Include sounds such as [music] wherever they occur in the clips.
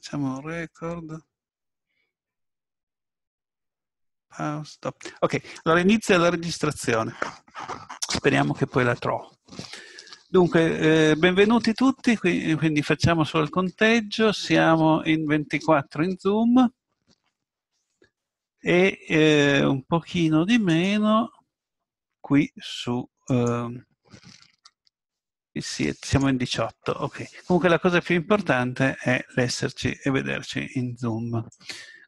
facciamo un record. Pause, stop. Ok, allora inizia la registrazione. Speriamo che poi la trovo. Dunque, eh, benvenuti tutti, quindi, facciamo solo il conteggio, siamo in 24 in Zoom e eh, un pochino di meno qui su... Eh, sì, siamo in 18, ok. Comunque la cosa più importante è l'esserci e vederci in Zoom.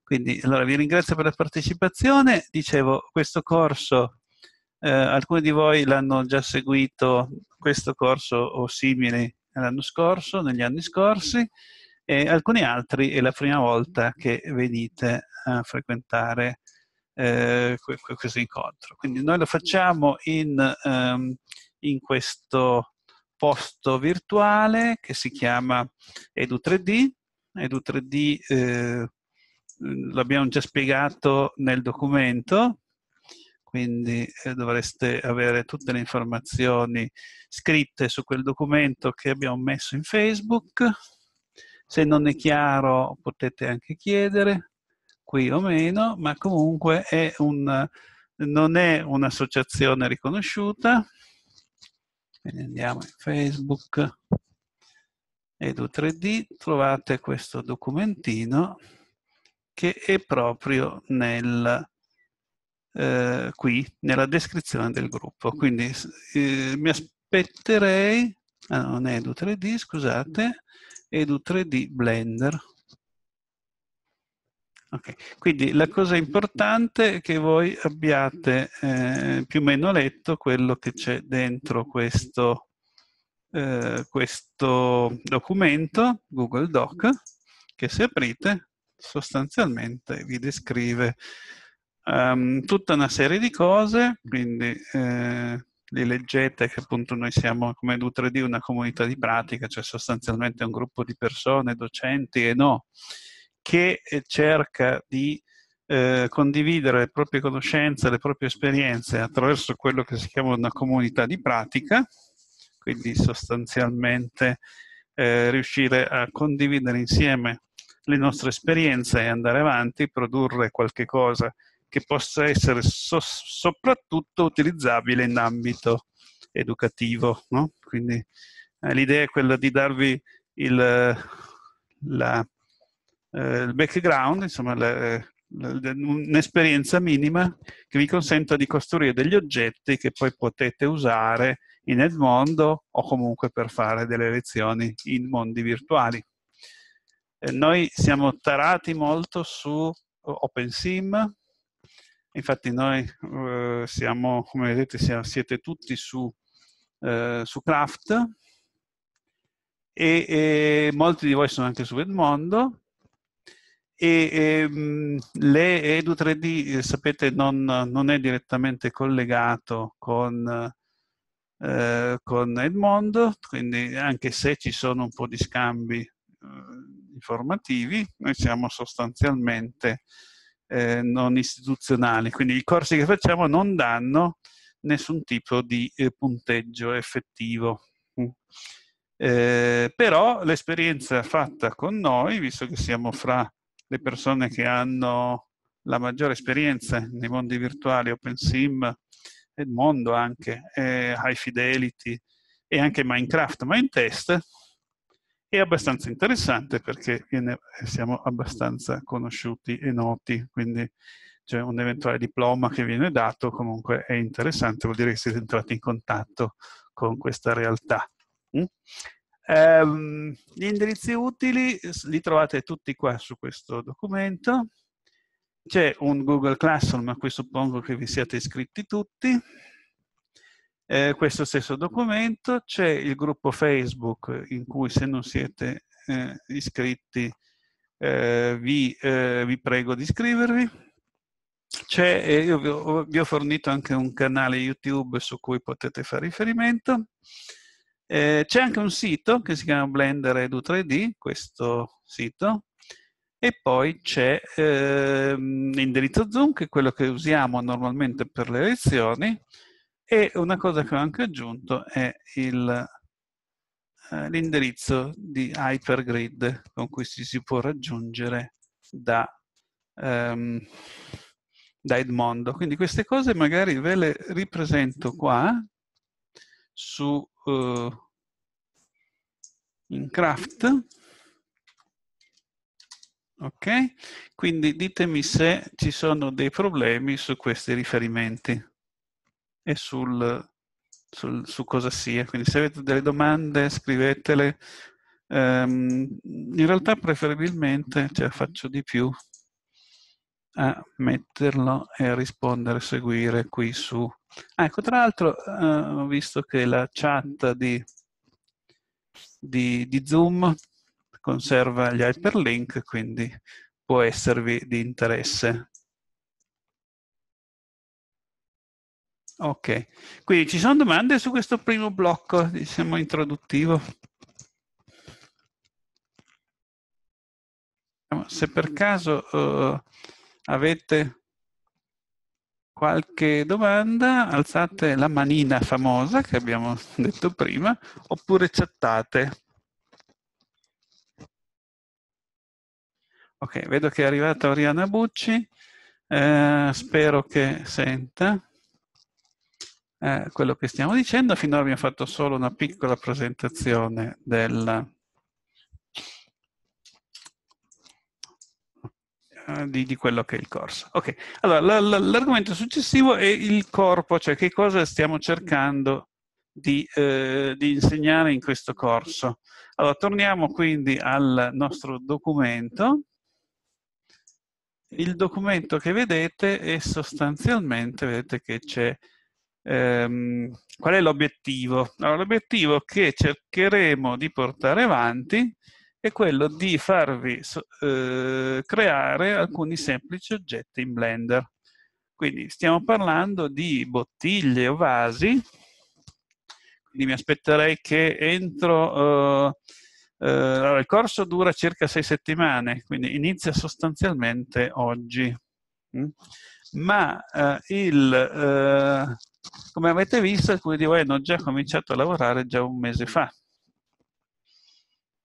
Quindi, allora, vi ringrazio per la partecipazione. Dicevo, questo corso, eh, alcuni di voi l'hanno già seguito, questo corso o simili, l'anno scorso, negli anni scorsi, e alcuni altri è la prima volta che venite a frequentare eh, questo incontro. Quindi noi lo facciamo in, um, in questo posto virtuale che si chiama Edu3D. Edu3D eh, l'abbiamo già spiegato nel documento, quindi eh, dovreste avere tutte le informazioni scritte su quel documento che abbiamo messo in Facebook. Se non è chiaro potete anche chiedere, qui o meno, ma comunque è un, non è un'associazione riconosciuta, quindi andiamo in Facebook, Edu3D, trovate questo documentino che è proprio nel, eh, qui, nella descrizione del gruppo. Quindi eh, mi aspetterei, ah, non è Edu3D, scusate, Edu3D Blender, Okay. Quindi la cosa importante è che voi abbiate eh, più o meno letto quello che c'è dentro questo, eh, questo documento, Google Doc, che se aprite sostanzialmente vi descrive um, tutta una serie di cose, quindi eh, li leggete che appunto noi siamo come Nutre di una comunità di pratica, cioè sostanzialmente un gruppo di persone, docenti e no, che eh, cerca di eh, condividere le proprie conoscenze, le proprie esperienze attraverso quello che si chiama una comunità di pratica, quindi sostanzialmente eh, riuscire a condividere insieme le nostre esperienze e andare avanti, produrre qualche cosa che possa essere so- soprattutto utilizzabile in ambito educativo. No? Quindi eh, l'idea è quella di darvi il, la, eh, il background, insomma le, le, un'esperienza minima che vi consenta di costruire degli oggetti che poi potete usare in Edmondo o comunque per fare delle lezioni in mondi virtuali. Eh, noi siamo tarati molto su OpenSim, infatti noi eh, siamo, come vedete, siamo, siete tutti su, eh, su Craft e, e, molti di voi sono anche su Edmondo e, ehm, le Edu3D, eh, sapete, non, non, è direttamente collegato con, eh, con Edmondo, quindi anche se ci sono un po' di scambi eh, informativi, noi siamo sostanzialmente eh, non istituzionali, quindi i corsi che facciamo non danno nessun tipo di eh, punteggio effettivo. Mm. Eh, però l'esperienza fatta con noi, visto che siamo fra le persone che hanno la maggiore esperienza nei mondi virtuali, OpenSim, mondo anche, eh, High Fidelity e anche Minecraft, ma in test è abbastanza interessante perché viene, siamo abbastanza conosciuti e noti, quindi c'è un eventuale diploma che viene dato comunque è interessante, vuol dire che siete entrati in contatto con questa realtà. Mm? Um, gli indirizzi utili li trovate tutti qua su questo documento. C'è un Google Classroom, a cui suppongo che vi siate iscritti tutti. Eh, questo stesso documento, c'è il gruppo Facebook in cui se non siete eh, iscritti eh, vi, eh, vi, prego di iscrivervi. io vi ho, vi ho fornito anche un canale YouTube su cui potete fare riferimento. Eh, c'è anche un sito che si chiama Blender Edu 3D, questo sito, e poi c'è eh, l'indirizzo Zoom, che è quello che usiamo normalmente per le lezioni, e una cosa che ho anche aggiunto è il, eh, l'indirizzo di Hypergrid con cui ci si può raggiungere da, ehm, da Edmondo. Quindi queste cose magari ve le ripresento qua su uh, in craft. Ok? Quindi ditemi se ci sono dei problemi su questi riferimenti e sul, sul, su cosa sia. Quindi se avete delle domande scrivetele. Um, in realtà preferibilmente, cioè faccio di più, a metterlo e a rispondere, seguire qui su. ecco, tra l'altro eh, ho visto che la chat di, di, di Zoom conserva gli hyperlink, quindi può esservi di interesse. Ok, quindi ci sono domande su questo primo blocco, diciamo, introduttivo? Se per caso... Uh, Avete qualche domanda? Alzate la manina famosa che abbiamo [laughs] detto prima oppure chattate. Ok, vedo che è arrivata Oriana Bucci, eh, spero che senta eh, quello che stiamo dicendo. Finora abbiamo fatto solo una piccola presentazione della... Eh, di, di, quello che è il corso. Ok, allora la, la, l'argomento successivo è il corpo, cioè che cosa stiamo cercando di, eh, di, insegnare in questo corso. Allora, torniamo quindi al nostro documento. Il documento che vedete è sostanzialmente, vedete che c'è, ehm, qual è l'obiettivo? Allora, l'obiettivo che cercheremo di portare avanti è quello di farvi eh, creare alcuni semplici oggetti in Blender. Quindi stiamo parlando di bottiglie o vasi, quindi mi aspetterei che entro... Eh, eh, allora, il corso dura circa sei settimane, quindi inizia sostanzialmente oggi. Mm? Ma eh, il, eh, come avete visto, alcuni di voi hanno già cominciato a lavorare già un mese fa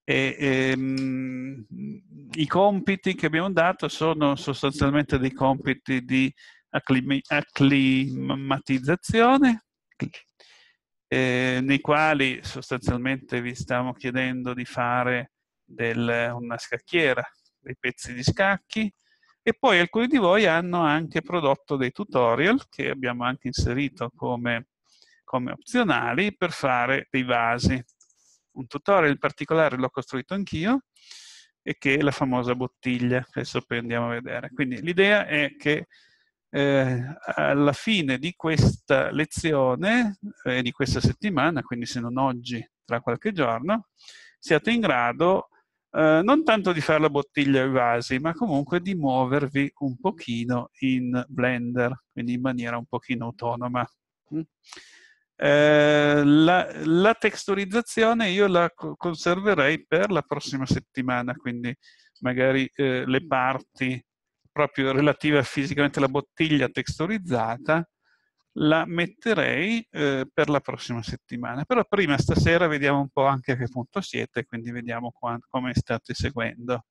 e, ehm, I compiti che abbiamo dato sono sostanzialmente dei compiti di acclim acclimatizzazione, eh, nei quali sostanzialmente vi stiamo chiedendo di fare del, una scacchiera, dei pezzi di scacchi, e poi alcuni di voi hanno anche prodotto dei tutorial che abbiamo anche inserito come, come opzionali per fare dei vasi un tutorial particolare l'ho costruito anch'io e che è la famosa bottiglia, adesso poi andiamo a vedere. Quindi l'idea è che eh, alla fine di questa lezione e eh, di questa settimana, quindi se non oggi, tra qualche giorno, siate in grado eh, non tanto di fare la bottiglia ai vasi, ma comunque di muovervi un pochino in Blender, quindi in maniera un pochino autonoma. Mm. Eh, la, la, texturizzazione io la conserverei per la prossima settimana, quindi magari eh, le parti proprio relative a fisicamente alla bottiglia texturizzata la metterei eh, per la prossima settimana. Però prima stasera vediamo un po' anche a che punto siete, quindi vediamo come state seguendo.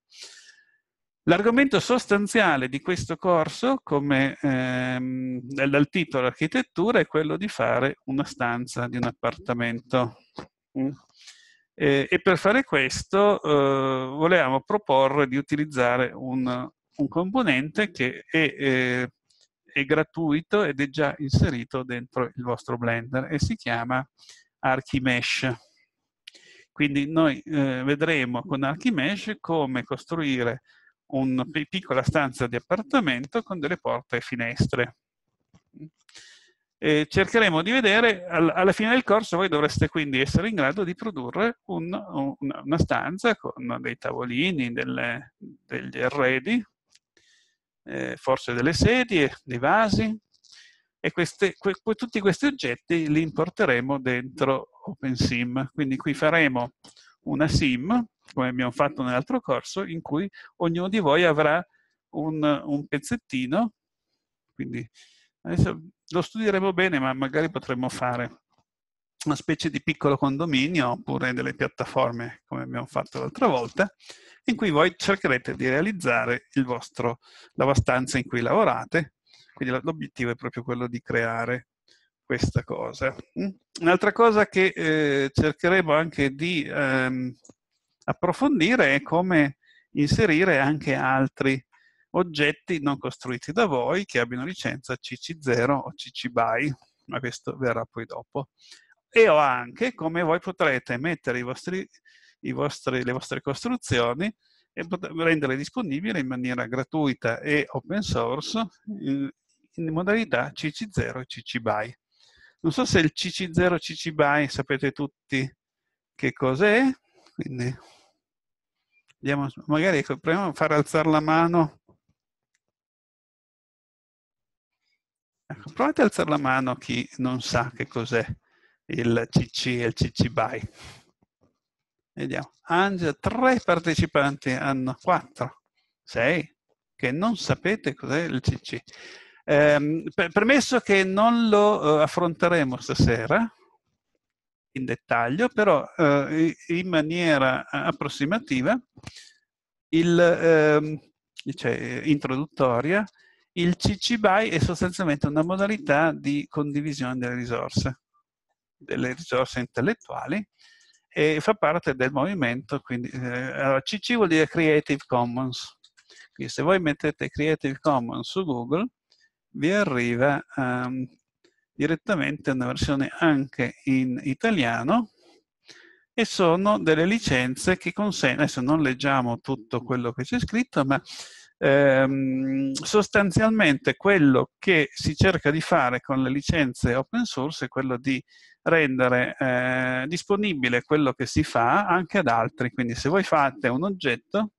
L'argomento sostanziale di questo corso, come ehm, dal titolo architettura, è quello di fare una stanza di un appartamento. Mm. E, e, per fare questo eh, volevamo proporre di utilizzare un, un componente che è, eh, è, gratuito ed è già inserito dentro il vostro Blender e si chiama Archimesh. Quindi noi eh, vedremo con Archimesh come costruire una piccola stanza di appartamento con delle porte e finestre. E cercheremo di vedere, alla fine del corso voi dovreste quindi essere in grado di produrre un, una stanza con dei tavolini, delle, degli arredi, eh, forse delle sedie, dei vasi, e queste, que, tutti questi oggetti li importeremo dentro OpenSim. Quindi qui faremo una SIM, come abbiamo fatto mm. nell'altro corso, in cui ognuno di voi avrà un, un pezzettino, quindi adesso lo studieremo bene, ma magari potremmo fare una specie di piccolo condominio oppure delle piattaforme, come abbiamo fatto l'altra volta, in cui voi cercherete di realizzare vostro, la vostra stanza in cui lavorate. Quindi l'obiettivo è proprio quello di creare questa cosa. Mm. Un'altra cosa che eh, cercheremo anche di ehm, approfondire è come inserire anche altri oggetti non costruiti da voi che abbiano licenza CC0 o CC BY, ma questo verrà poi dopo. E ho anche come voi potrete mettere i vostri, i vostri, le vostre costruzioni e renderle disponibili in maniera gratuita e open source in, in modalità CC0 e CC BY. Non so se il CC0 CC BY sapete tutti che cos'è, quindi andiamo, magari ecco, proviamo a far alzare la mano. Ecco, provate a alzare la mano chi non sa che cos'è il CC e il CC BY. Vediamo. Angela, tre partecipanti hanno, quattro, sei, che non sapete cos'è il CC. Ehm, premesso che non lo eh, affronteremo stasera in dettaglio, però eh, in maniera eh, approssimativa, il, ehm, cioè, introduttoria, il CC BY è sostanzialmente una modalità di condivisione delle risorse, delle risorse intellettuali, e fa parte del movimento, quindi eh, CC vuol dire Creative Commons. Quindi se voi mettete Creative Commons su Google, vi arriva um, direttamente una versione anche in italiano e sono delle licenze che consentono, adesso non leggiamo tutto quello che c'è scritto, ma ehm, sostanzialmente quello che si cerca di fare con le licenze open source è quello di rendere eh, disponibile quello che si fa anche ad altri, quindi se voi fate un oggetto,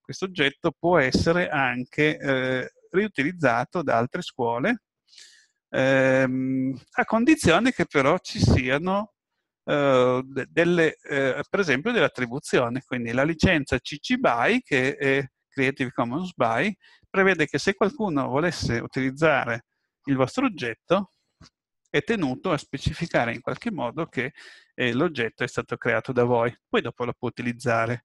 questo oggetto può essere anche eh, riutilizzato da altre scuole, ehm, a condizione che però ci siano eh, delle, eh, per esempio dell'attribuzione. quindi la licenza CC BY che è Creative Commons BY prevede che se qualcuno volesse utilizzare il vostro oggetto è tenuto a specificare in qualche modo che eh, l'oggetto è stato creato da voi, poi dopo lo può utilizzare.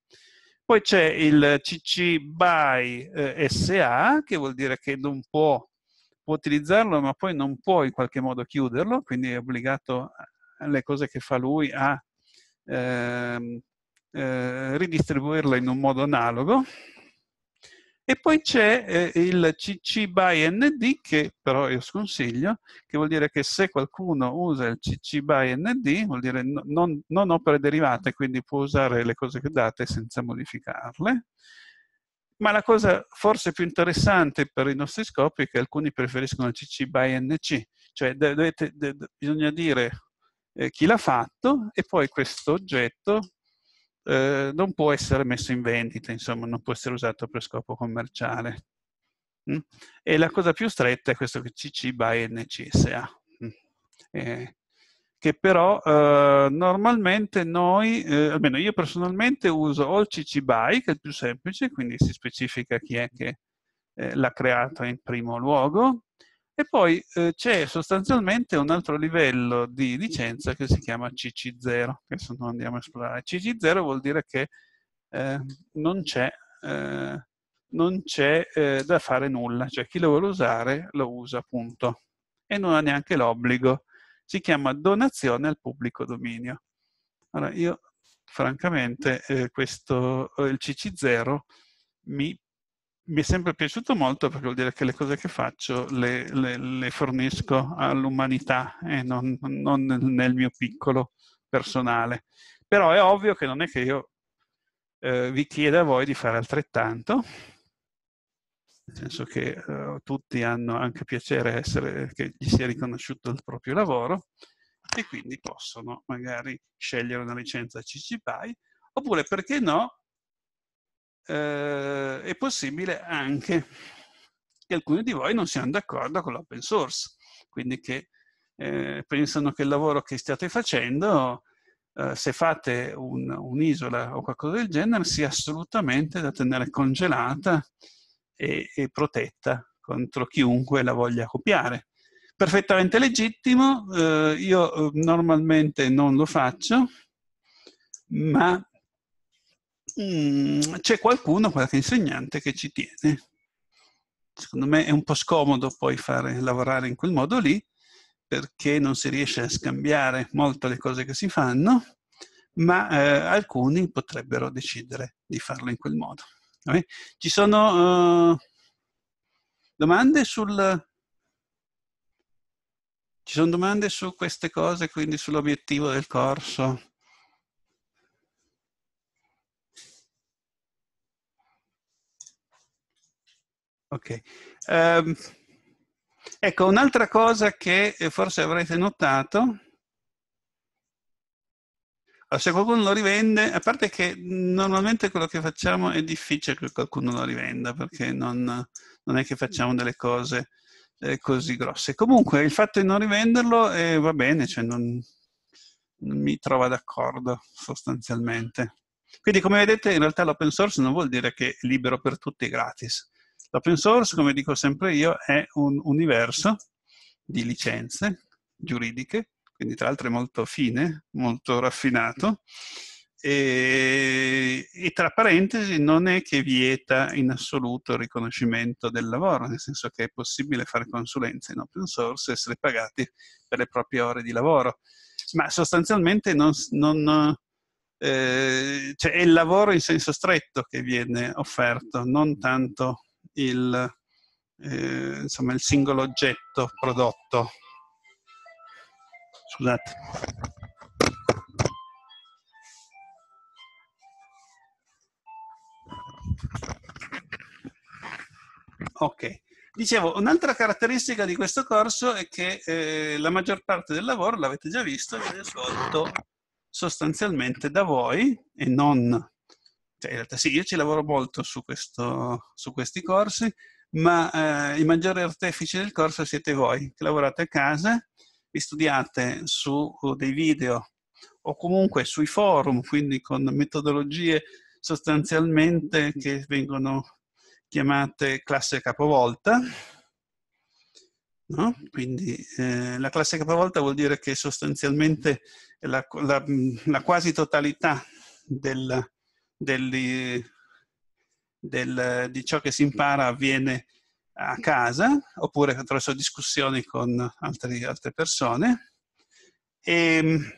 Poi c'è il CC BY eh, SA, che vuol dire che non può, può, utilizzarlo, ma poi non può in qualche modo chiuderlo, quindi è obbligato alle eh, cose che fa lui a ehm, eh, eh, ridistribuirlo in un modo analogo. E poi c'è eh, il CC by ND, che però io sconsiglio, che vuol dire che se qualcuno usa il CC by ND, vuol dire no, non, non opere derivate, quindi può usare le cose che date senza modificarle. Ma la cosa forse più interessante per i nostri scopi è che alcuni preferiscono il CC by NC, cioè dovete, dovete, bisogna dire eh, chi l'ha fatto e poi questo oggetto eh, non può essere messo in vendita, insomma, non può essere usato per scopo commerciale. Mm? E la cosa più stretta è questo CC BY NCSA, mm? eh, che però eh, normalmente noi, eh, almeno io personalmente, uso o il CC BY, che è il più semplice, quindi si specifica chi è che eh, l'ha creato in primo luogo, e poi eh, c'è sostanzialmente un altro livello di licenza che si chiama CC0, che se non andiamo a esplorare. CC0 vuol dire che eh, eh, non c'è eh, da fare nulla, cioè chi lo vuole usare lo usa, punto. E non ha neanche l'obbligo. Si chiama donazione al pubblico dominio. Allora, io francamente eh, questo, eh, il CC0 mi mi è sempre piaciuto molto perché vuol dire che le cose che faccio le, le, le fornisco all'umanità e non, non, nel mio piccolo personale. Però è ovvio che non è che io eh, vi chieda a voi di fare altrettanto, nel senso che eh, tutti hanno anche piacere essere, che gli sia riconosciuto il proprio lavoro e quindi possono magari scegliere una licenza CC BY oppure perché no eh, è possibile anche che alcuni di voi non siano d'accordo con l'open source, quindi che eh, pensano che il lavoro che state facendo, eh, se fate un'isola o qualcosa del genere, sia assolutamente da tenere congelata e, e protetta contro chiunque la voglia copiare. Perfettamente legittimo, eh, io eh, normalmente non lo faccio, ma Mm, c'è qualcuno, qualche insegnante che ci tiene. Secondo me è un po' scomodo poi fare, lavorare in quel modo lì, perché non si riesce a scambiare molto le cose che si fanno, ma eh, alcuni potrebbero decidere di farlo in quel modo. Okay? Ci sono uh, domande sul... Ci sono domande su queste cose, quindi sull'obiettivo del corso? Ok. Um, ecco, un'altra cosa che eh, forse avrete notato, ah, se qualcuno lo rivende, a parte che normalmente quello che facciamo è difficile che qualcuno lo rivenda, perché non, non è che facciamo delle cose eh, così grosse. Comunque il fatto di non rivenderlo eh, va bene, cioè non, non mi trova d'accordo sostanzialmente. Quindi come vedete in realtà l'open source non vuol dire che è libero per tutti e gratis. L'open source, come dico sempre io, è un universo di licenze giuridiche, quindi tra l'altro è molto fine, molto raffinato, e, e, tra parentesi non è che vieta in assoluto il riconoscimento del lavoro, nel senso che è possibile fare consulenze in open source e essere pagati per le proprie ore di lavoro, ma sostanzialmente non, non, eh, cioè è il lavoro in senso stretto che viene offerto, non tanto il, eh, insomma, il singolo oggetto prodotto. Scusate. Ok. Dicevo, un'altra caratteristica di questo corso è che eh, la maggior parte del lavoro, l'avete già visto, viene svolto sostanzialmente da voi e non cioè in realtà sì, io ci lavoro molto su, questo, su questi corsi, ma eh, i maggiori artefici del corso siete voi, che lavorate a casa, vi studiate su uh, dei video o comunque sui forum, quindi con metodologie sostanzialmente che vengono chiamate classe capovolta. No? Quindi eh, la classe capovolta vuol dire che sostanzialmente la, la, la quasi totalità del, del, del, di ciò che si impara avviene a casa oppure attraverso discussioni con altri, altre persone. E ehm,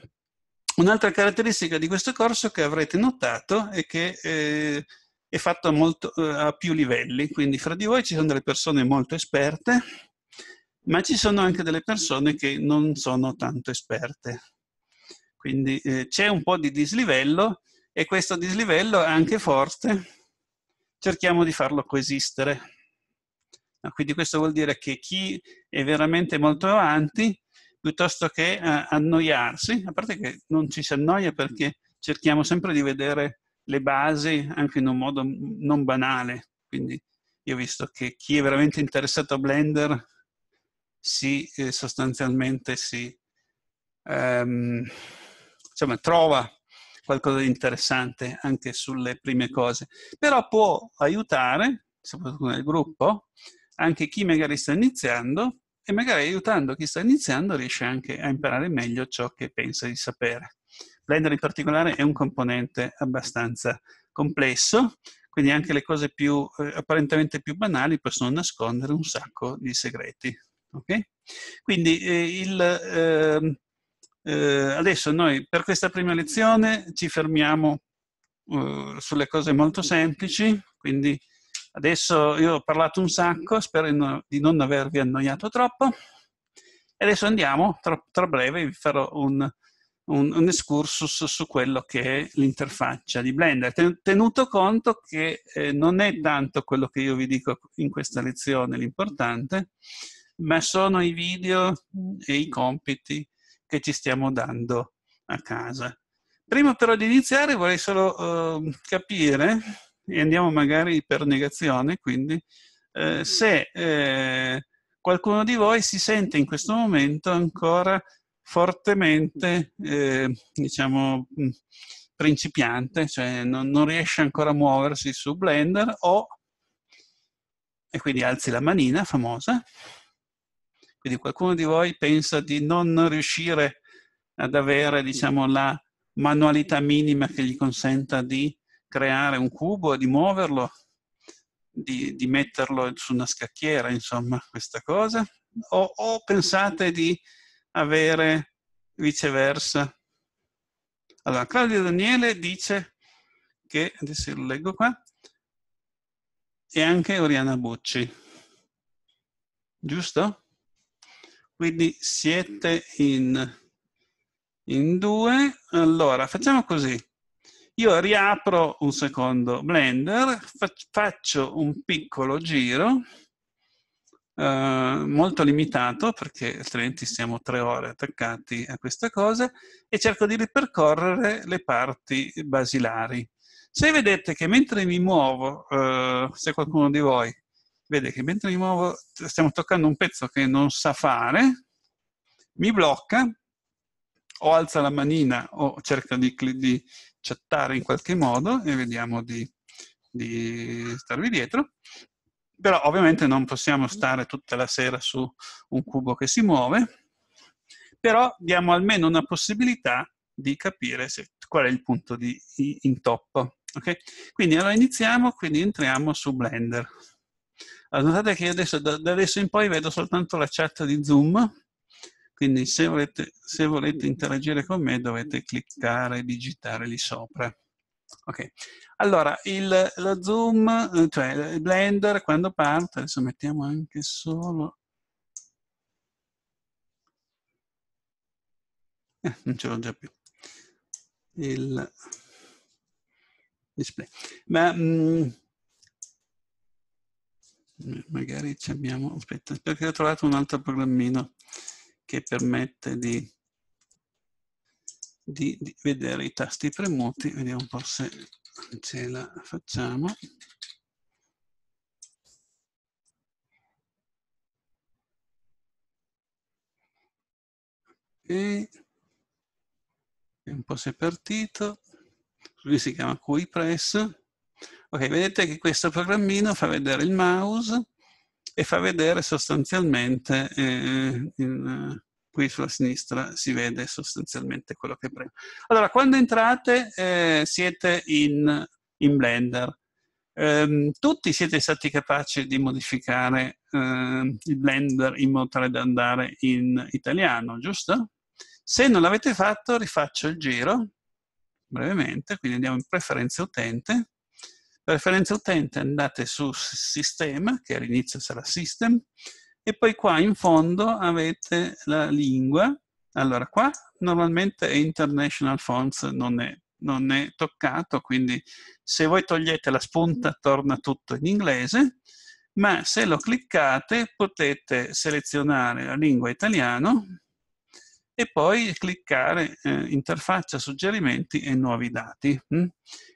un'altra caratteristica di questo corso che avrete notato è che eh, è fatto molto, eh, a più livelli, quindi fra di voi ci sono delle persone molto esperte, ma ci sono anche delle persone che non sono tanto esperte. Quindi eh, c'è un po' di dislivello, e questo dislivello è anche forte, cerchiamo di farlo coesistere. Quindi questo vuol dire che chi è veramente molto avanti, piuttosto che eh, annoiarsi, a parte che non ci si annoia perché cerchiamo sempre di vedere le basi anche in un modo non banale. Quindi io ho visto che chi è veramente interessato a Blender si eh, sostanzialmente si um, insomma, trova qualcosa di interessante anche sulle prime cose, però può aiutare, soprattutto nel gruppo, anche chi magari sta iniziando e magari aiutando chi sta iniziando riesce anche a imparare meglio ciò che pensa di sapere. Blender in particolare è un componente abbastanza complesso, quindi anche le cose più, eh, apparentemente più banali possono nascondere un sacco di segreti. Okay? Quindi eh, il, eh, eh, adesso noi per questa prima lezione ci fermiamo eh, sulle cose molto semplici, quindi adesso io ho parlato un sacco, spero di non avervi annoiato troppo. E adesso andiamo, tra, tra breve vi farò un, un, un, excursus su quello che è l'interfaccia di Blender, tenuto conto che eh, non è tanto quello che io vi dico in questa lezione l'importante, ma sono i video e i compiti che ci stiamo dando a casa. Prima però di iniziare vorrei solo eh, capire, e andiamo magari per negazione, quindi, eh, se eh, qualcuno di voi si sente in questo momento ancora fortemente, ehm, diciamo, mm, principiante, cioè non, non riesce ancora a muoversi su Blender o, e quindi alzi la manina famosa, quindi qualcuno di voi pensa di non riuscire ad avere diciamo, la manualità minima che gli consenta di creare un cubo, di muoverlo, di, di metterlo su una scacchiera, insomma, questa cosa? O, o pensate di avere viceversa? Allora, Claudio Daniele dice che, adesso lo leggo qua, e anche Oriana Bucci. Giusto? Quindi siete in, in due. Allora, facciamo così. Io riapro un secondo Blender, faccio un piccolo giro, eh, molto limitato perché altrimenti siamo tre ore attaccati a questa cosa, e cerco di ripercorrere le parti basilari. Se vedete che mentre mi muovo, eh, se qualcuno di voi vede che mentre mi muovo stiamo toccando un pezzo che non sa fare, mi blocca, o alza la manina o cerca di, di chattare in qualche modo e vediamo di, di starvi dietro. Però ovviamente non possiamo stare tutta la sera su un cubo che si muove, però diamo almeno una possibilità di capire se, qual è il punto di intoppo. Okay? Quindi allora iniziamo, quindi entriamo su Blender notate che adesso, da, da, adesso in poi vedo soltanto la chat di Zoom, quindi se volete, se volete interagire con me dovete cliccare e digitare lì sopra. Ok, allora il, lo zoom, cioè il Blender quando parte, adesso mettiamo anche solo... Eh, non ce l'ho già più. Il display. Ma mh, mm, magari ci abbiamo... Aspetta, perché ho trovato un altro programmino che permette di, di, di vedere i tasti premuti. Vediamo un po' se ce la facciamo. E un po' si è partito. Lui si chiama QIPress Ok, vedete che questo programmino fa vedere il mouse e fa vedere sostanzialmente, eh, in, qui sulla sinistra si vede sostanzialmente quello che premo. Allora, quando entrate eh, siete in, in Blender. Um, tutti siete stati capaci di modificare uh, il Blender in modo tale da andare in italiano, giusto? Se non l'avete fatto, rifaccio il giro brevemente, quindi andiamo in preferenze utente la referenza utente andate su sistema, che all'inizio sarà System, e poi qua in fondo avete la lingua. Allora, qua normalmente International Fonts non è, non è toccato, quindi se voi togliete la spunta torna tutto in inglese, ma se lo cliccate potete selezionare la lingua italiano, e poi cliccare eh, interfaccia suggerimenti e nuovi dati. Mh? Mm?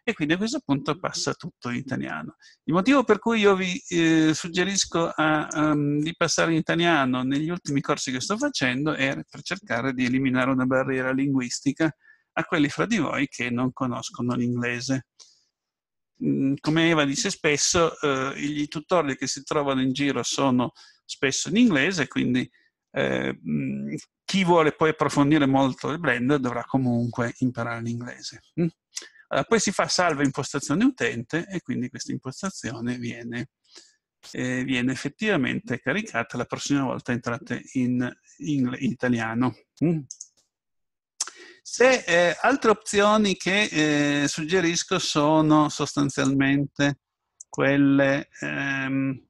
E quindi a questo punto passa tutto in italiano. Il motivo per cui io vi eh, suggerisco a, um, di passare in italiano negli ultimi corsi che sto facendo è per cercare di eliminare una barriera linguistica a quelli fra di voi che non conoscono l'inglese mm, come Eva dice spesso, eh, i tutorial che si trovano in giro sono spesso in inglese, quindi eh, chi vuole poi approfondire molto il Blender dovrà comunque imparare l'inglese. Mm? Allora, poi si fa salva impostazione utente e quindi questa impostazione viene, eh, viene effettivamente caricata la prossima volta entrate in, in, in italiano. Mm? Se, eh, altre opzioni che eh, suggerisco sono sostanzialmente quelle ehm,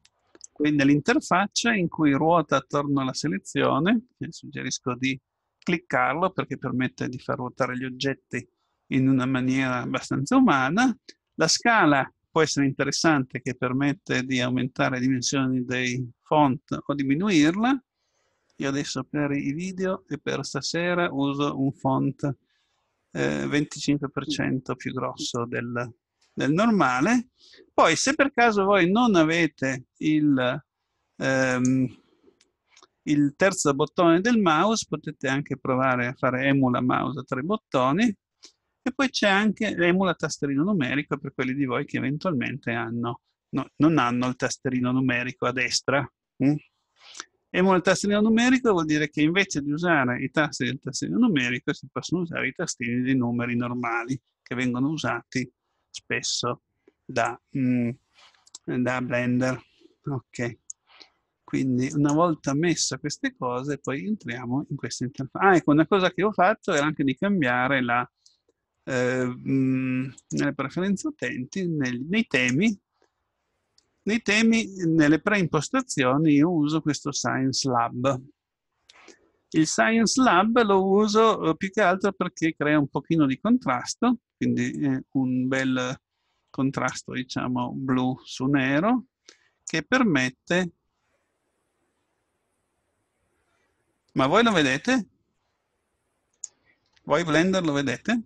quindi l'interfaccia in cui ruota attorno alla selezione, suggerisco di cliccarlo perché permette di far ruotare gli oggetti in una maniera abbastanza umana. La scala può essere interessante che permette di aumentare le dimensioni dei font o diminuirla. Io adesso per i video e per stasera uso un font eh, 25% più grosso del, del normale, poi, se per caso voi non avete il, ehm, il terzo bottone del mouse, potete anche provare a fare emula mouse a tre bottoni, e poi c'è anche l'emula tasterino numerico per quelli di voi che eventualmente hanno, no, non hanno il tasterino numerico a destra. Mm? Emula il tastierino numerico vuol dire che invece di usare i tasti del tastierino numerico si possono usare i tastini dei numeri normali che vengono usati spesso da, mh, mm, da Blender. Ok, quindi una volta messa queste cose poi entriamo in questa interfaccia. Ah, ecco, una cosa che ho fatto era anche di cambiare la, eh, mh, mm, nelle preferenze utenti, nel, nei temi, nei temi, nelle preimpostazioni io uso questo Science Lab. Il Science Lab lo uso eh, più che altro perché crea un pochino di contrasto, quindi è eh, un bel contrasto diciamo blu su nero che permette ma voi lo vedete? voi Blender lo vedete?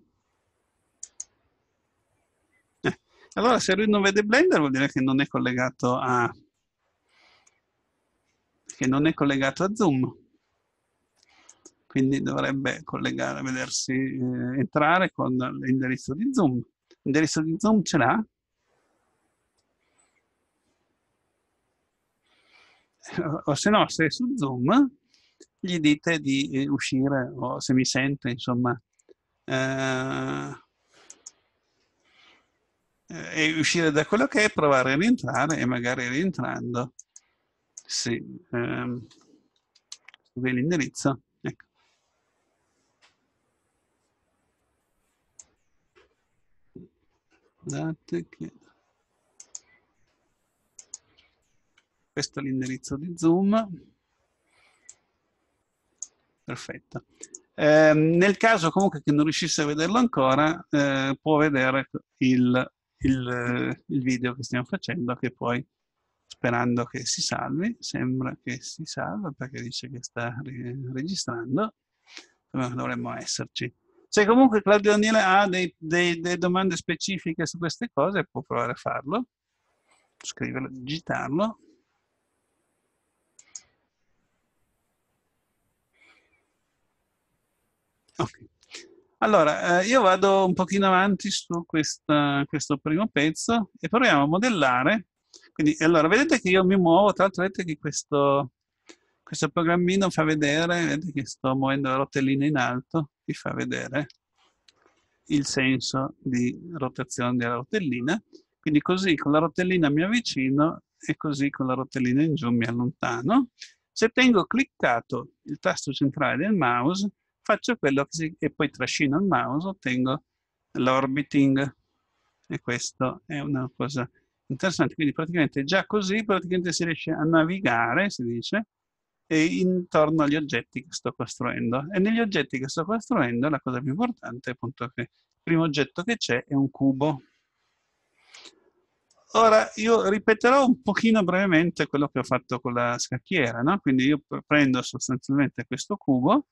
Eh. allora se lui non vede Blender vuol dire che non è collegato a che non è collegato a Zoom quindi dovrebbe collegare, vedersi, eh, entrare con l'indirizzo di Zoom di Zoom ce l'ha? O se no, se è su Zoom gli dite di uscire, o se mi sente, insomma, eh, eh, e uscire da quello che è, provare a rientrare e magari rientrando, sì, ehm, l'indirizzo. guardate che questo è l'indirizzo di zoom perfetto eh, nel caso comunque che non riuscisse a vederlo ancora eh, può vedere il, il, il video che stiamo facendo che poi sperando che si salvi sembra che si salva perché dice che sta registrando dovremmo esserci se cioè, comunque Claudio Daniele ha dei, dei, delle domande specifiche su queste cose, può provare a farlo, scriverlo, digitarlo. Ok. Allora, eh, io vado un pochino avanti su questa, questo primo pezzo e proviamo a modellare. Quindi, allora, vedete che io mi muovo, tra l'altro vedete che questo, questo programmino fa vedere, vedete che sto muovendo la rotellina in alto, vi fa vedere il senso di rotazione della rotellina. Quindi così con la rotellina mi avvicino e così con la rotellina in giù mi allontano. Se tengo cliccato il tasto centrale del mouse, faccio quello che si, e poi trascino il mouse, ottengo l'orbiting. E questa è una cosa interessante. Quindi praticamente già così praticamente si riesce a navigare, si dice, e intorno agli oggetti che sto costruendo. E negli oggetti che sto costruendo la cosa più importante è appunto che il primo oggetto che c'è è un cubo. Ora, io ripeterò un pochino brevemente quello che ho fatto con la scacchiera, no? Quindi io prendo sostanzialmente questo cubo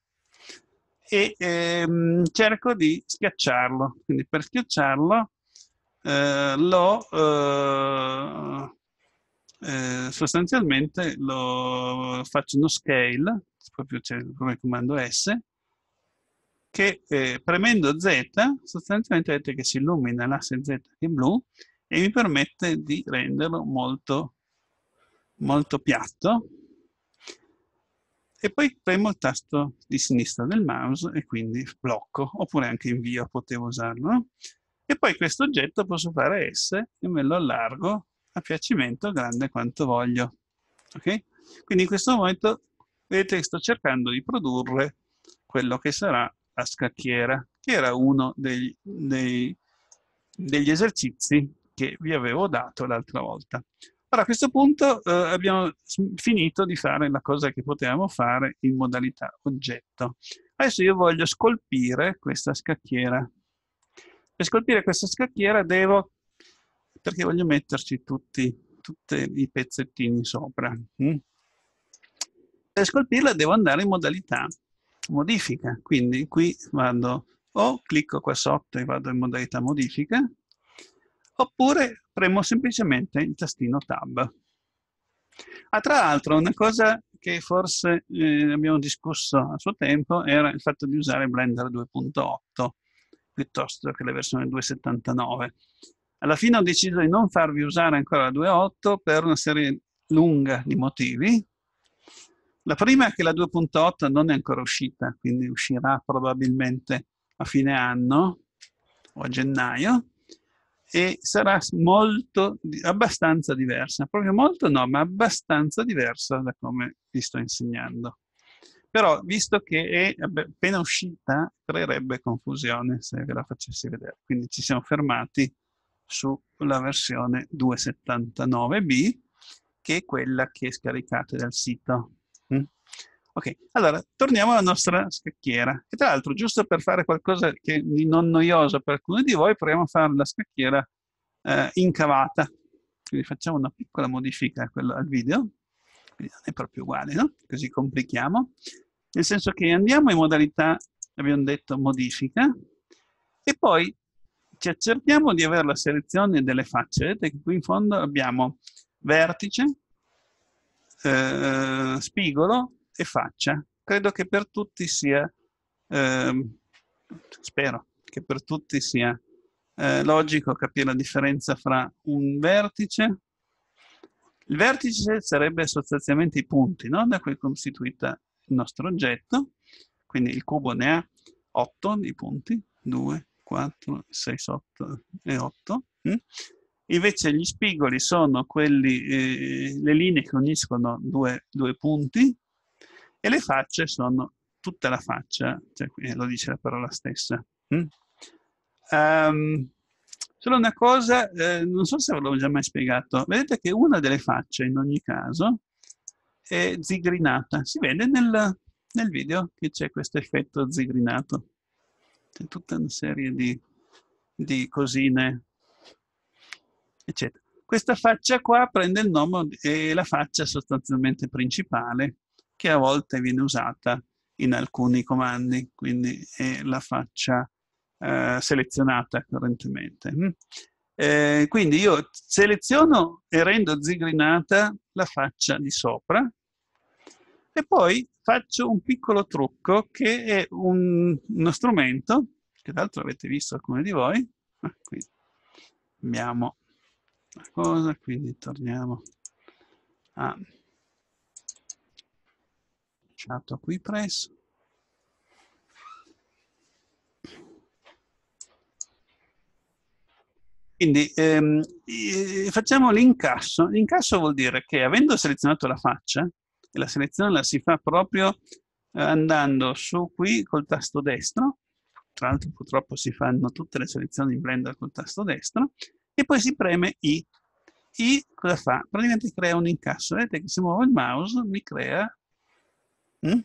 e ehm, cerco di schiacciarlo. Quindi per schiacciarlo eh, lo... Eh, eh, sostanzialmente lo faccio uno scale, proprio come comando S, che eh, premendo Z sostanzialmente vedete che si illumina l'asse Z che è blu e mi permette di renderlo molto, molto piatto. E poi premo il tasto di sinistra del mouse e quindi blocco, oppure anche invio, potevo usarlo. E poi questo oggetto posso fare S e me lo allargo a piacimento grande quanto voglio. Okay? Quindi in questo momento vedete che sto cercando di produrre quello che sarà la scacchiera, che era uno dei, dei, degli esercizi che vi avevo dato l'altra volta. Ora a questo punto eh, abbiamo finito di fare la cosa che potevamo fare in modalità oggetto. Adesso io voglio scolpire questa scacchiera. Per scolpire questa scacchiera devo perché voglio metterci tutti, tutti i pezzettini sopra. Mm. Per scolpirla devo andare in modalità modifica, quindi qui vado o clicco qua sotto e vado in modalità modifica, oppure premo semplicemente il tastino Tab. Ah, tra l'altro, una cosa che forse eh, abbiamo discusso a suo tempo era il fatto di usare Blender 2.8 piuttosto che la versione 2.79. Alla fine ho deciso di non farvi usare ancora la 2.8 per una serie lunga di motivi. La prima è che la 2.8 non è ancora uscita, quindi uscirà probabilmente a fine anno o a gennaio e sarà molto, abbastanza diversa, proprio molto no, ma abbastanza diversa da come vi sto insegnando. Però, visto che è appena uscita, creerebbe confusione se ve la facessi vedere. Quindi ci siamo fermati sulla versione 279b, che è quella che scaricate dal sito. Mm. Ok, allora torniamo alla nostra scacchiera. E tra l'altro, giusto per fare qualcosa che di non noioso per alcuni di voi, proviamo a fare la scacchiera eh, incavata. Quindi facciamo una piccola modifica al video. Quindi non è proprio uguale, no? Così complichiamo. Nel senso che andiamo in modalità, abbiamo detto, modifica. E poi ci accertiamo di avere la selezione delle facce, vedete che qui in fondo abbiamo vertice, eh, spigolo e faccia. Credo che per tutti sia, eh, spero che per tutti sia eh, logico capire la differenza fra un vertice, il vertice sarebbe sostanzialmente i punti no? da cui è costituita il nostro oggetto, quindi il cubo ne ha 8 di punti, 2, 4, 6, 8 e 8. Mm? Invece gli spigoli sono quelli, eh, le linee che uniscono due, due, punti e le facce sono tutta la faccia, cioè, eh, lo dice la parola stessa. Um, solo una cosa, eh, non so se ve l'ho già mai spiegato, vedete che una delle facce in ogni caso è zigrinata, si vede nel, nel video che c'è questo effetto zigrinato tutta una serie di, di cosine, eccetera. Questa faccia qua prende il nome, è la faccia sostanzialmente principale, che a volte viene usata in alcuni comandi, quindi è la faccia eh, selezionata correntemente. Mm. Eh, quindi io seleziono e rendo zigrinata la faccia di sopra, e poi faccio un piccolo trucco che è un, uno strumento, che tra l'altro avete visto alcuni di voi. Ah, qui abbiamo la cosa, quindi torniamo a chat qui presso. Quindi ehm, facciamo l'incasso. L'incasso vuol dire che avendo selezionato la faccia, la selezione la si fa proprio eh, andando su qui col tasto destro, tra l'altro purtroppo si fanno tutte le selezioni in Blender col tasto destro, e poi si preme I. I cosa fa? Praticamente crea un incasso. Vedete che se muovo il mouse mi crea, hm?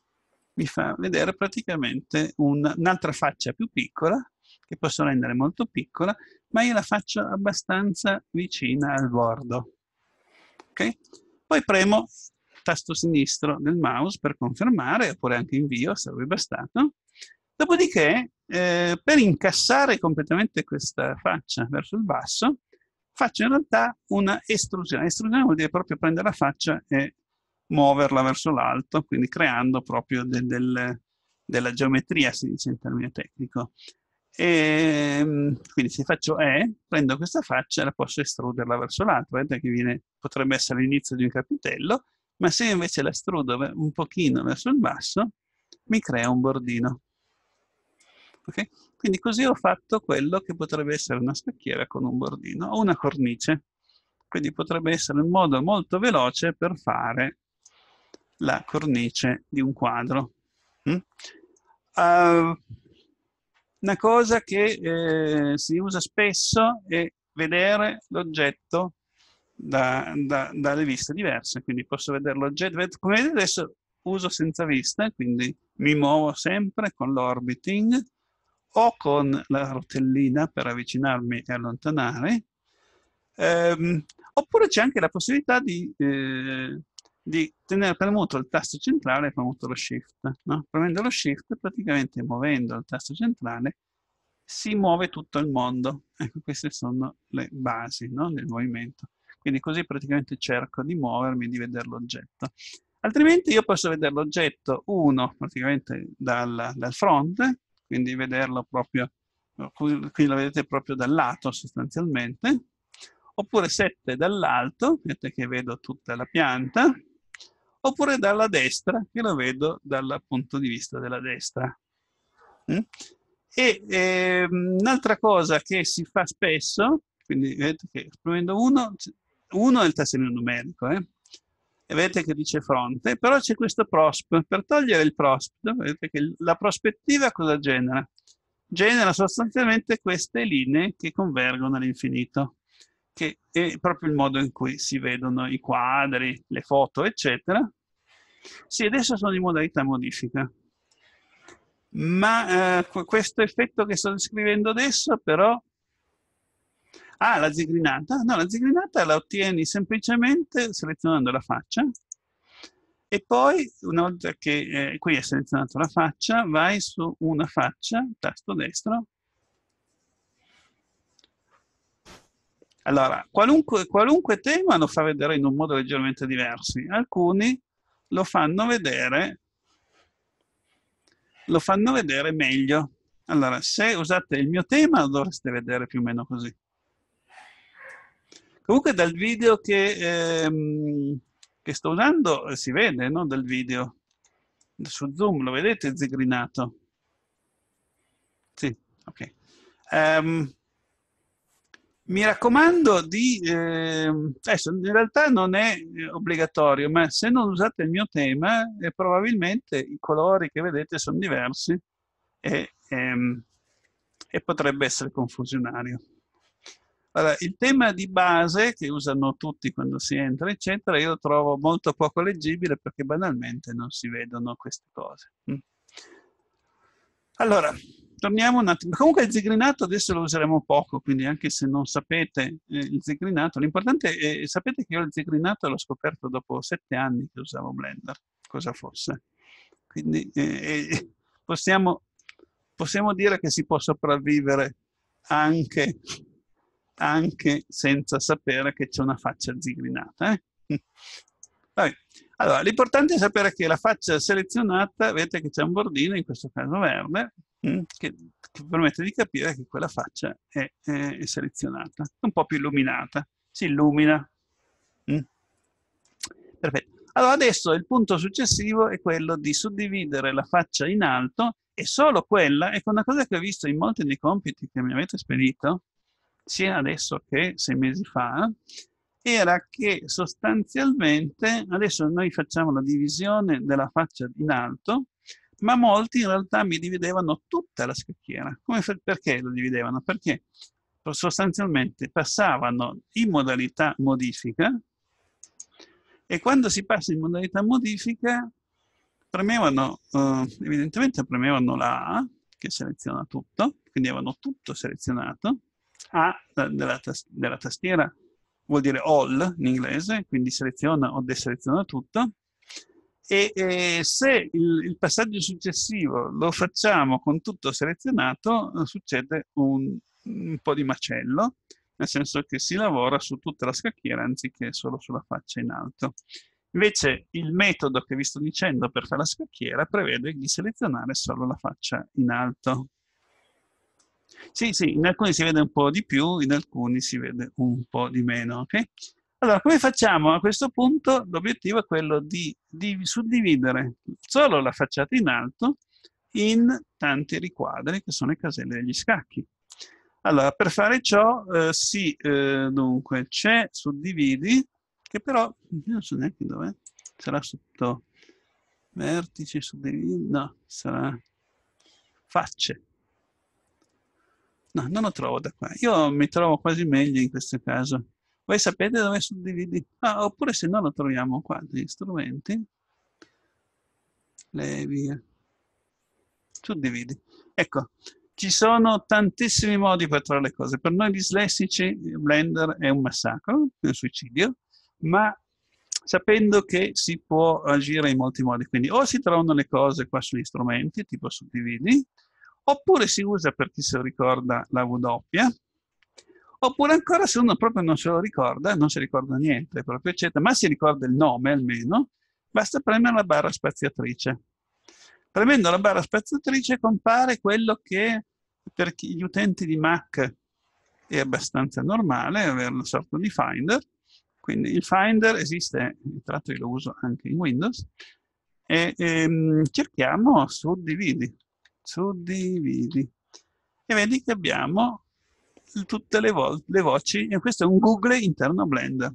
mi fa vedere praticamente un'altra un faccia più piccola, che posso rendere molto piccola, ma io la faccio abbastanza vicina al bordo. Okay? Poi premo tasto sinistro del mouse per confermare, oppure anche invio, sarebbe bastato. Dopodiché, eh, per incassare completamente questa faccia verso il basso, faccio in realtà una estrusione. Estrusione vuol dire proprio prendere la faccia e muoverla verso l'alto, quindi creando proprio del, del, della geometria, si dice in termine tecnico. E, ehm, quindi se faccio E, prendo questa faccia e la posso estruderla verso l'alto, vedete che viene, potrebbe essere l'inizio di un capitello, ma se invece la strudo un pochino verso il basso, mi crea un bordino. Okay? Quindi così ho fatto quello che potrebbe essere una scacchiera con un bordino o una cornice. Quindi potrebbe essere un modo molto veloce per fare la cornice di un quadro. Mm? Uh, una cosa che eh, si usa spesso è vedere l'oggetto da, da, dalle viste diverse, quindi posso vedere l'oggetto. Come vedete adesso uso senza vista, quindi mi muovo sempre con l'orbiting o con la rotellina per avvicinarmi e allontanare, ehm, oppure c'è anche la possibilità di, eh, di, tenere premuto il tasto centrale e premuto lo shift. No? Premendo lo shift, praticamente muovendo il tasto centrale, si muove tutto il mondo. Ecco, queste sono le basi no? del movimento. Quindi così praticamente cerco di muovermi, di vedere l'oggetto. Altrimenti io posso vedere l'oggetto, 1 praticamente dal, dal fronte, quindi vederlo proprio, qui lo vedete proprio dal lato sostanzialmente, oppure 7 dall'alto, vedete che vedo tutta la pianta, oppure dalla destra, che lo vedo dal punto di vista della destra. Mm? E eh, un'altra cosa che si fa spesso, quindi vedete che esprimendo 1 uno è il testimone numerico, eh? e vedete che dice fronte, però c'è questo prosp. Per togliere il prosp, vedete che la prospettiva cosa genera? Genera sostanzialmente queste linee che convergono all'infinito, che è proprio il modo in cui si vedono i quadri, le foto, eccetera. Sì, adesso sono in modalità modifica. Ma eh, questo effetto che sto descrivendo adesso, però, Ah, la zigrinata? No, la zigrinata la ottieni semplicemente selezionando la faccia e poi, una volta che eh, qui è selezionata la faccia, vai su una faccia, tasto destro. Allora, qualunque, qualunque tema lo fa vedere in un modo leggermente diverso. Alcuni lo fanno vedere, lo fanno vedere meglio. Allora, se usate il mio tema, dovreste vedere più o meno così. Comunque dal video che, ehm, che sto usando eh, si vede, no? Dal video. Su Zoom lo vedete zigrinato? Sì, ok. Um, mi raccomando di... Eh, adesso in realtà non è eh, obbligatorio, ma se non usate il mio tema, eh, probabilmente i colori che vedete sono diversi e, ehm, e potrebbe essere confusionario. Allora, il tema di base che usano tutti quando si entra, eccetera, io lo trovo molto poco leggibile perché banalmente non si vedono queste cose. Mm. Allora, torniamo un attimo. Comunque il zigrinato adesso lo useremo poco, quindi anche se non sapete eh, il zigrinato, l'importante è sapete che io il zigrinato l'ho scoperto dopo sette anni che usavo Blender, cosa fosse. Quindi eh, eh possiamo, possiamo dire che si può sopravvivere anche anche senza sapere che c'è una faccia zigrinata. Eh? [laughs] Allora, l'importante è sapere che la faccia selezionata, vedete che c'è un bordino, in questo caso verde, mm, che, che permette di capire che quella faccia è, è, è, selezionata, un po' più illuminata, si illumina. Mm. Perfetto. Allora adesso il punto successivo è quello di suddividere la faccia in alto e solo quella, ecco una cosa che ho visto in molti dei compiti che mi avete spedito, sia adesso che sei mesi fa, era che sostanzialmente adesso noi facciamo la divisione della faccia in alto, ma molti in realtà mi dividevano tutta la scacchiera. Per, perché lo dividevano? Perché sostanzialmente passavano in modalità modifica e quando si passa in modalità modifica premevano, eh, evidentemente premevano la A, che seleziona tutto, quindi avevano tutto selezionato, a della, tas della tastiera vuol dire all in inglese, quindi seleziona o deseleziona tutto. E, e se il, il, passaggio successivo lo facciamo con tutto selezionato, succede un, un, po' di macello, nel senso che si lavora su tutta la scacchiera anziché solo sulla faccia in alto. Invece il metodo che vi sto dicendo per fare la scacchiera prevede di selezionare solo la faccia in alto. Sì, sì, in alcuni si vede un po' di più, in alcuni si vede un po' di meno. Okay? Allora, come facciamo a questo punto? L'obiettivo è quello di, di suddividere solo la facciata in alto in tanti riquadri che sono le caselle degli scacchi. Allora, per fare ciò, eh, sì, eh, dunque, c'è suddividi, che però, non so neanche dove, sarà sotto vertici, suddividi, no, sarà facce. No, non lo trovo da qua. Io mi trovo quasi meglio in questo caso. Voi sapete dove suddividi? Ah, oppure se no lo troviamo qua, gli strumenti. Levi. Suddividi. Ecco, ci sono tantissimi modi per trovare le cose. Per noi dislessici Blender è un massacro, è un suicidio, ma sapendo che si può agire in molti modi. Quindi o si trovano le cose qua sugli strumenti, tipo suddividi, oppure si usa per chi se lo ricorda la W oppure ancora se uno proprio non se lo ricorda, non si ricorda niente, proprio, eccetera, ma si ricorda il nome almeno, basta premere la barra spaziatrice. Premendo la barra spaziatrice compare quello che per gli utenti di Mac è abbastanza normale, avere una sorta di Finder, quindi il Finder esiste, tra l'altro io lo uso anche in Windows, e, e ehm, cerchiamo suddividi. Suddividi. E vedi che abbiamo tutte le, vo le voci, e questo è un Google interno Blender.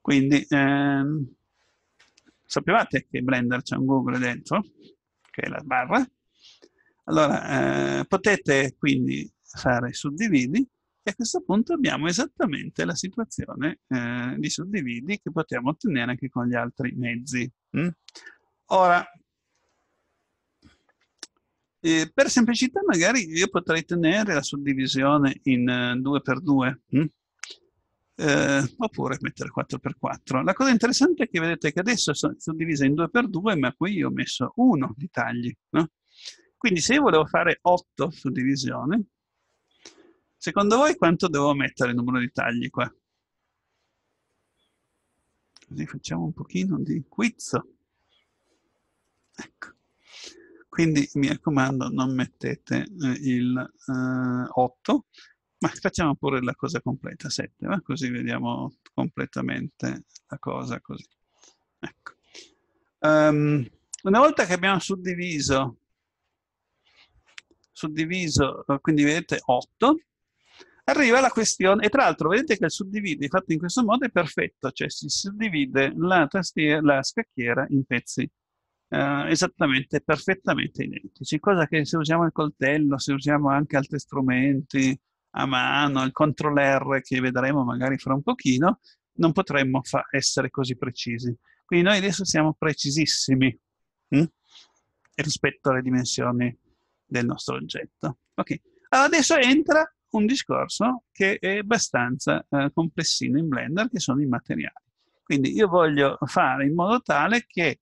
Quindi ehm, sapevate che Blender c'è un Google dentro, che è la barra. Allora, eh, potete quindi fare suddividi e a questo punto abbiamo esattamente la situazione eh, di suddividi che potremmo ottenere anche con gli altri mezzi. Mm? Ora, eh, per semplicità magari io potrei tenere la suddivisione in 2x2 eh, hm? eh, oppure mettere 4x4. La cosa interessante è che vedete che adesso sono suddivisa in 2x2 ma qui io ho messo 1 di tagli. No? Quindi se io volevo fare 8 suddivisioni, secondo voi quanto devo mettere il numero di tagli qua? Così facciamo un pochino di quizzo. Ecco. Quindi mi raccomando, non mettete eh, il eh, 8, ma facciamo pure la cosa completa, 7, va? così vediamo completamente la cosa così. Ecco. Um, una volta che abbiamo suddiviso, suddiviso, eh, quindi vedete 8, arriva la questione, e tra l'altro vedete che il suddivide fatto in questo modo è perfetto, cioè si suddivide la, la scacchiera in pezzi eh, esattamente, perfettamente identici, cosa che se usiamo il coltello, se usiamo anche altri strumenti a mano, il Ctrl R che vedremo magari fra un pochino, non potremmo fa- essere così precisi. Quindi noi adesso siamo precisissimi hm? rispetto alle dimensioni del nostro oggetto. Ok, allora adesso entra un discorso che è abbastanza eh, complessino in Blender, che sono i materiali. Quindi io voglio fare in modo tale che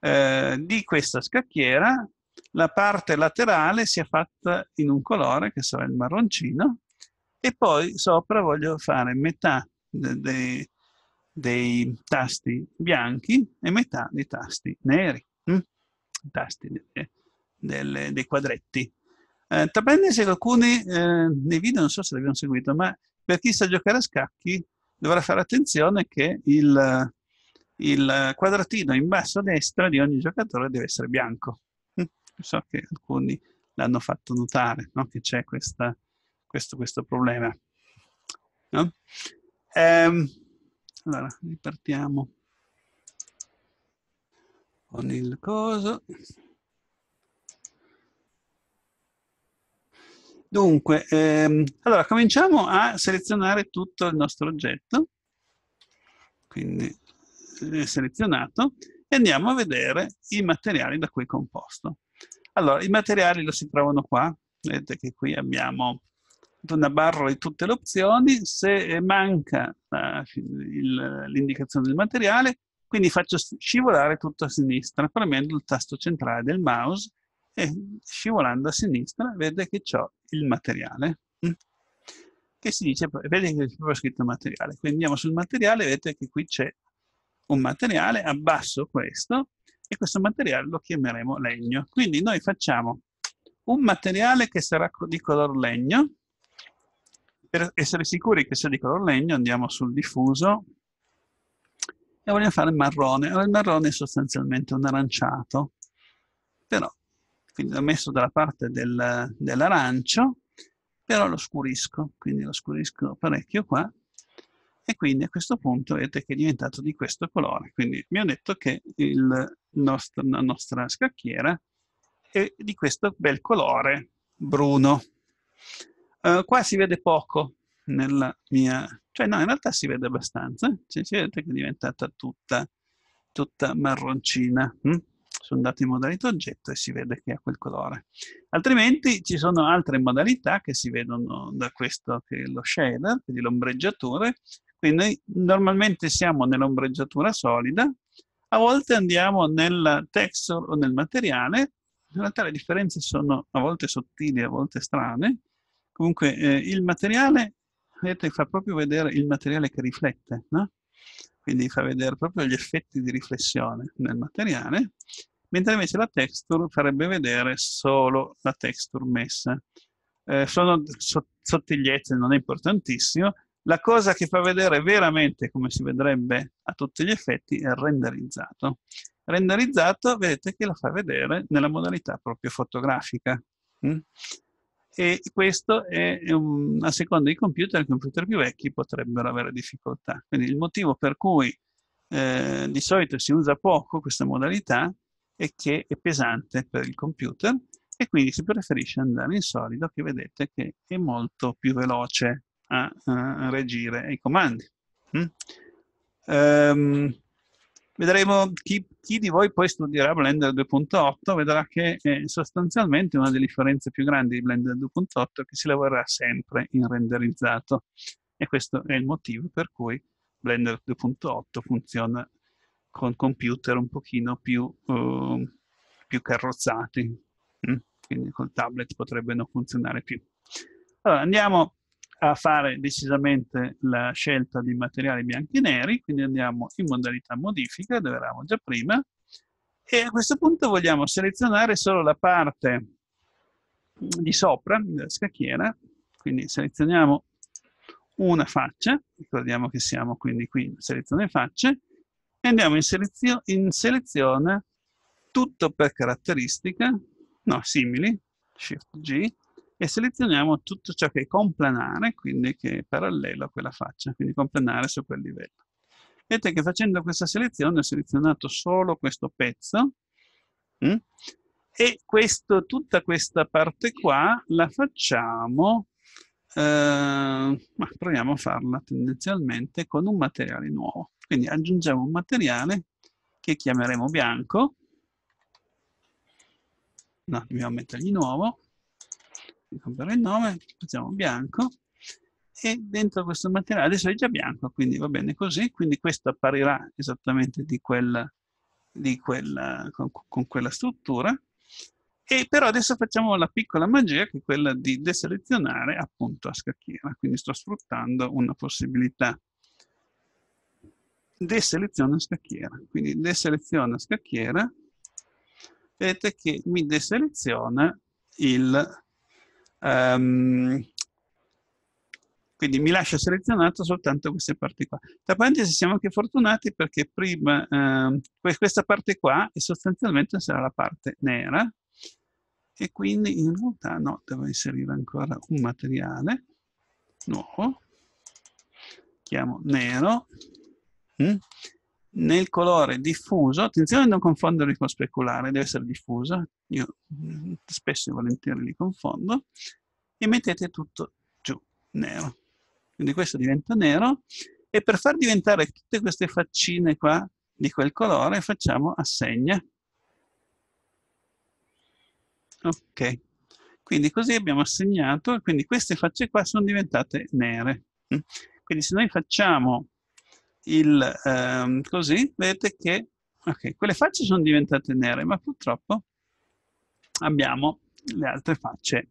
eh, di questa scacchiera la parte laterale sia fatta in un colore che sarà il marroncino e poi sopra voglio fare metà de de dei tasti bianchi e metà dei tasti neri, mm? i tasti de delle, dei quadretti. Eh, Tabelle se alcuni eh, nei video, non so se l'abbiamo seguito, ma per chi sa giocare a scacchi dovrà fare attenzione che il, il quadratino in basso a destra di ogni giocatore deve essere bianco. Hm, so che alcuni l'hanno fatto notare, no? che c'è questa, questo, questo, problema. No? Ehm, allora, ripartiamo con il coso. Dunque, ehm, allora cominciamo a selezionare tutto il nostro oggetto. Quindi eh, selezionato e andiamo a vedere i materiali da cui è composto. Allora, i materiali lo si trovano qua, vedete che qui abbiamo una barra di tutte le opzioni, se manca eh, l'indicazione del materiale, quindi faccio scivolare tutto a sinistra, premendo il tasto centrale del mouse e scivolando a sinistra vede che ho il materiale. Mm. Che si dice, vede che c'è proprio scritto materiale. Quindi andiamo sul materiale, vedete che qui c'è un materiale, abbasso questo e questo materiale lo chiameremo legno. Quindi noi facciamo un materiale che sarà di color legno. Per essere sicuri che sia di color legno andiamo sul diffuso e vogliamo fare marrone. il marrone è sostanzialmente un aranciato, però quindi l'ho messo dalla parte del, dell'arancio, però lo scurisco, quindi lo scurisco parecchio qua e quindi a questo punto vedete che è diventato di questo colore. Quindi mi ho detto che nostro, la nostra scacchiera è di questo bel colore bruno. Uh, qua si vede poco nella mia... cioè no, in realtà si vede abbastanza, cioè, si vede che è diventata tutta, tutta marroncina. Hm? sono andato in modalità oggetto e si vede che ha quel colore. Altrimenti ci sono altre modalità che si vedono da questo che è lo shader, quindi l'ombreggiatore, quindi noi normalmente siamo nell'ombreggiatura solida, a volte andiamo nel texture o nel materiale, in realtà le differenze sono a volte sottili, a volte strane. Comunque eh, il materiale, vedete, fa proprio vedere il materiale che riflette, no? Quindi fa vedere proprio gli effetti di riflessione nel materiale, mentre invece la texture farebbe vedere solo la texture messa. Eh, sono sottigliezze, non è importantissimo, la cosa che fa vedere veramente come si vedrebbe a tutti gli effetti è il renderizzato. Renderizzato vedete che la fa vedere nella modalità proprio fotografica. Mm? E questo è un, a seconda dei computer, i computer più vecchi potrebbero avere difficoltà. Quindi il motivo per cui eh, di solito si usa poco questa modalità è che è pesante per il computer e quindi si preferisce andare in solido che vedete che è molto più veloce a, a reagire comandi. Mm? Um, vedremo chi, chi, di voi poi studierà Blender 2.8 vedrà che è eh, sostanzialmente una delle differenze più grandi di Blender 2.8 è che si lavorerà sempre in renderizzato e questo è il motivo per cui Blender 2.8 funziona con computer un pochino più, uh, più carrozzati, mm? quindi col tablet potrebbe non funzionare più. Allora, andiamo a fare decisamente la scelta di materiali bianchi e neri, quindi andiamo in modalità modifica, dove eravamo già prima, e a questo punto vogliamo selezionare solo la parte di sopra della scacchiera, quindi selezioniamo una faccia, ricordiamo che siamo quindi qui in selezione facce, e andiamo in, selezio in selezione tutto per caratteristica, no, simili, Shift G, e selezioniamo tutto ciò che è complanare, quindi che è parallelo a quella faccia, quindi complanare su quel livello. Vedete che facendo questa selezione ho selezionato solo questo pezzo mh? Mm? e questo, tutta questa parte qua la facciamo, eh, ma proviamo a farla tendenzialmente con un materiale nuovo. Quindi aggiungiamo un materiale che chiameremo bianco, no, dobbiamo mettergli nuovo, cambiamo il nome, facciamo bianco e dentro questo materiale adesso è già bianco, quindi va bene così, quindi questo apparirà esattamente di quella, di quella, con, con quella struttura. E però adesso facciamo la piccola magia che è quella di deselezionare appunto a scacchiera, quindi sto sfruttando una possibilità. Deseleziono a scacchiera, quindi deseleziona a scacchiera, vedete che mi deseleziona il, Um, quindi mi lascia selezionato soltanto queste parti qua. Tra parentesi siamo anche fortunati perché prima eh, questa parte qua è sostanzialmente sarà la parte nera e quindi in realtà no, devo inserire ancora un materiale nuovo, chiamo nero, mm, nel colore diffuso, attenzione a non confondere con speculare, deve essere diffuso, io mm, spesso e volentieri li confondo, e mettete tutto giù, nero. Quindi questo diventa nero, e per far diventare tutte queste faccine qua di quel colore facciamo assegna. Ok, quindi così abbiamo assegnato, quindi queste facce qua sono diventate nere. Mm. Quindi se noi facciamo il, ehm, così, vedete che okay, quelle facce sono diventate nere, ma purtroppo abbiamo le altre facce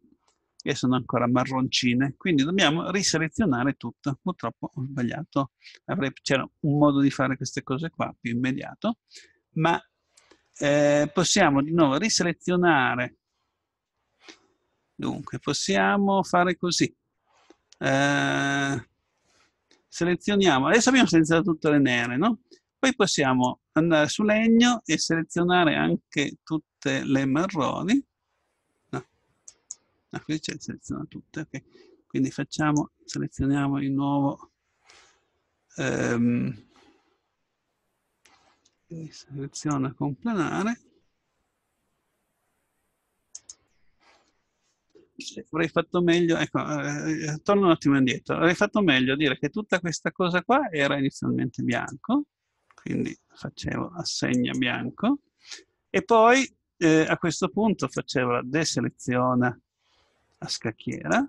che sono ancora marroncine, quindi dobbiamo riselezionare tutto. Purtroppo ho sbagliato, c'era un modo di fare queste cose qua più immediato, ma eh, possiamo di nuovo riselezionare. Dunque, possiamo fare così. Eh, selezioniamo, adesso abbiamo selezionato tutte le nere, no? Poi possiamo andare su legno e selezionare anche tutte le marroni. No, no qui c'è selezionato tutte, ok. Quindi facciamo, selezioniamo di nuovo ehm, seleziona complenare avrei fatto meglio, ecco, eh, torno un attimo indietro, avrei fatto meglio dire che tutta questa cosa qua era inizialmente bianco, quindi facevo assegna bianco, e poi eh, a questo punto facevo la deseleziona a scacchiera,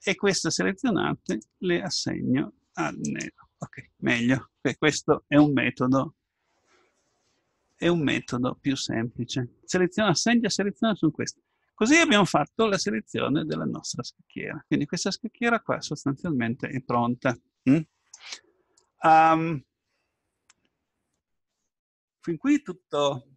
e queste selezionate le assegno al nero. Ok, meglio, okay, questo è un metodo è un metodo più semplice. Seleziona, assegna, seleziona sono queste. Così abbiamo fatto la selezione della nostra scacchiera. Quindi questa scacchiera qua sostanzialmente è pronta. Mm? Um, fin qui tutto,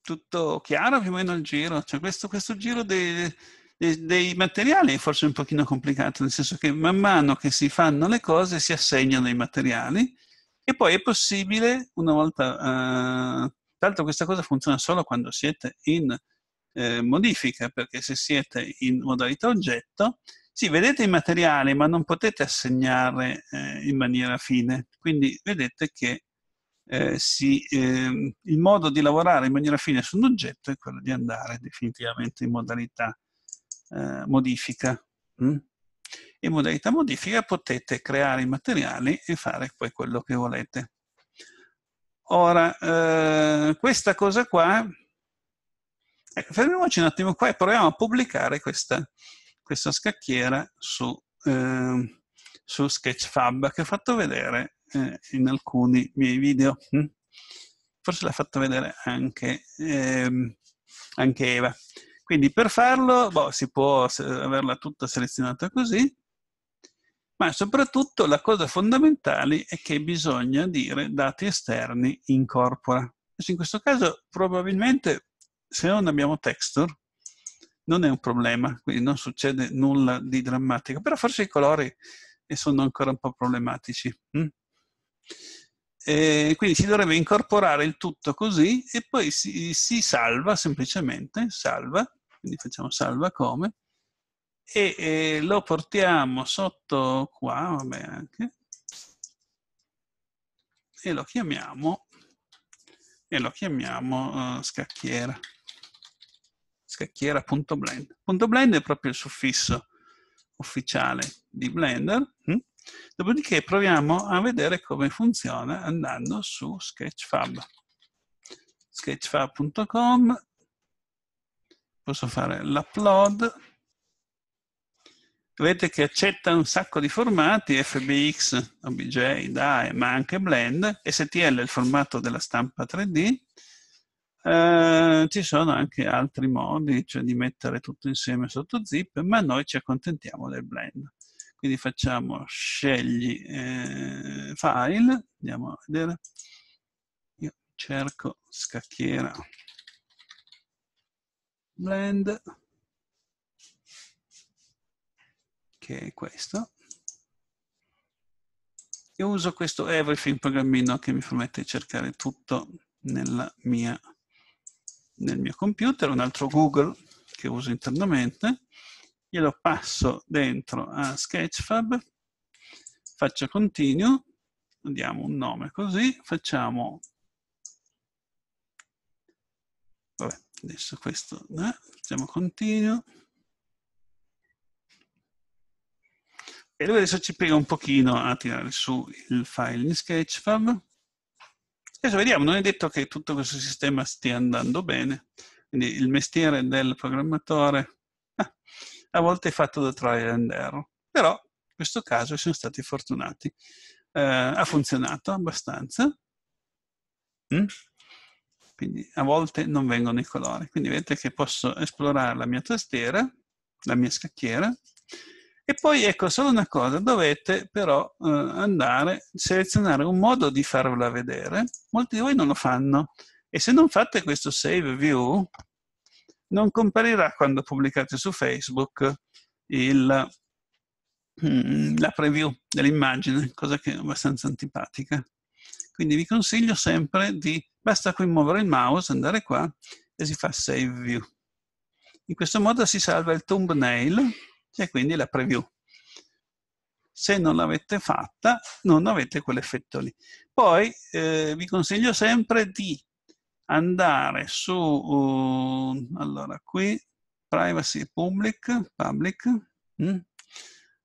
tutto chiaro più o meno il giro. Cioè questo, questo giro dei, dei, dei, materiali è forse un pochino complicato, nel senso che man mano che si fanno le cose si assegnano i materiali e poi è possibile, una volta uh, tra l'altro questa cosa funziona solo quando siete in eh, modifica, perché se siete in modalità oggetto, sì, vedete i materiali, ma non potete assegnare eh, in maniera fine. Quindi vedete che eh, si, eh, il modo di lavorare in maniera fine su un oggetto è quello di andare definitivamente in modalità eh, modifica. Mm? In modalità modifica potete creare i materiali e fare poi quello che volete. Ora, eh, questa cosa qua, ecco, fermiamoci un attimo qua e proviamo a pubblicare questa, questa scacchiera su, eh, su, Sketchfab che ho fatto vedere eh, in alcuni miei video. Hm? Forse l'ha fatto vedere anche, ehm, anche Eva. Quindi per farlo, boh, si può averla tutta selezionata così ma soprattutto la cosa fondamentale è che bisogna dire dati esterni in corpora. In questo caso probabilmente se non abbiamo texture non è un problema, quindi non succede nulla di drammatico, però forse i colori sono ancora un po' problematici. Hm? E quindi si dovrebbe incorporare il tutto così e poi si, si salva semplicemente, salva, quindi facciamo salva come, e, e lo portiamo sotto qua, vabbè anche, e lo chiamiamo, e lo chiamiamo uh, scacchiera, scacchiera.blend. Punto .blend è proprio il suffisso ufficiale di Blender. Hm? Dopodiché proviamo a vedere come funziona andando su Sketchfab. Sketchfab.com, posso fare l'upload, Vedete che accetta un sacco di formati, FBX, OBJ, DAE, ma anche Blend, STL è il formato della stampa 3D, eh, ci sono anche altri modi, cioè di mettere tutto insieme sotto zip, ma noi ci accontentiamo del Blend. Quindi facciamo scegli eh, file, andiamo a vedere, io cerco scacchiera Blend, che è questo. Io uso questo everything programmino che mi permette di cercare tutto mia, nel mio computer, un altro Google che uso internamente, glielo passo dentro a Sketchfab, faccio continue, diamo un nome così, facciamo Vabbè, adesso questo, no? facciamo continue, E lui adesso ci piega un pochino a tirare su il file in Sketchfab. Adesso vediamo, non è detto che tutto questo sistema stia andando bene, quindi il mestiere del programmatore ah, a volte è fatto da trial and error, però in questo caso siamo stati fortunati. Eh, ha funzionato abbastanza, mm? quindi a volte non vengono i colori, quindi vedete che posso esplorare la mia tastiera, la mia scacchiera, e poi ecco solo una cosa, dovete però eh, andare, selezionare un modo di farvela vedere, molti di voi non lo fanno e se non fate questo save view non comparirà quando pubblicate su Facebook il, mm, la preview dell'immagine, cosa che è abbastanza antipatica. Quindi vi consiglio sempre di, basta qui muovere il mouse, andare qua e si fa save view. In questo modo si salva il thumbnail e quindi la preview. Se non l'avete fatta, non avete quell'effetto lì. Poi eh, vi consiglio sempre di andare su, uh, allora qui, privacy public, public, mm,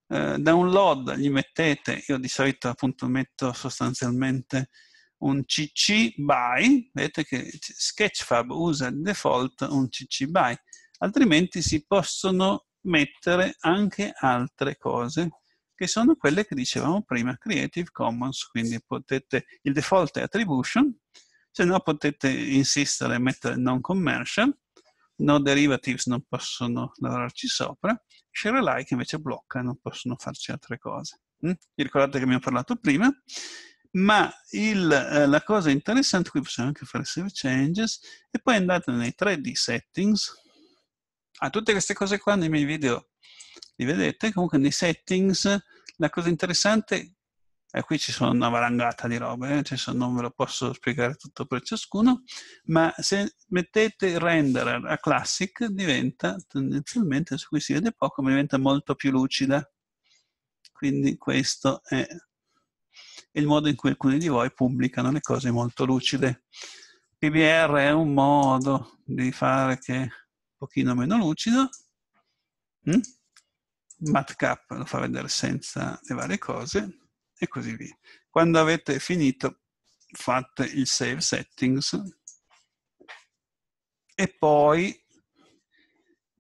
eh, download, gli mettete, io di solito appunto metto sostanzialmente un cc by, vedete che Sketchfab usa di default un cc by, altrimenti si possono mettere anche altre cose che sono quelle che dicevamo prima, Creative Commons, quindi potete, il default è attribution, se no potete insistere e mettere non commercial, no derivatives non possono lavorarci sopra, share alike invece blocca, non possono farci altre cose. Mm? Vi ricordate che abbiamo parlato prima? Ma il, eh, la cosa interessante, qui possiamo anche fare save changes, e poi andate nei 3D settings, a ah, tutte queste cose qua nei miei video li vedete, comunque nei settings la cosa interessante e eh, qui ci sono una valangata di robe, eh? cioè, non ve lo posso spiegare tutto per ciascuno, ma se mettete renderer a classic diventa tendenzialmente, su cui si vede poco, ma diventa molto più lucida. Quindi questo è il modo in cui alcuni di voi pubblicano le cose molto lucide. PBR è un modo di fare che pochino meno lucido. Mm? Matcap lo fa vedere senza le varie cose e così via. Quando avete finito fate il save settings e poi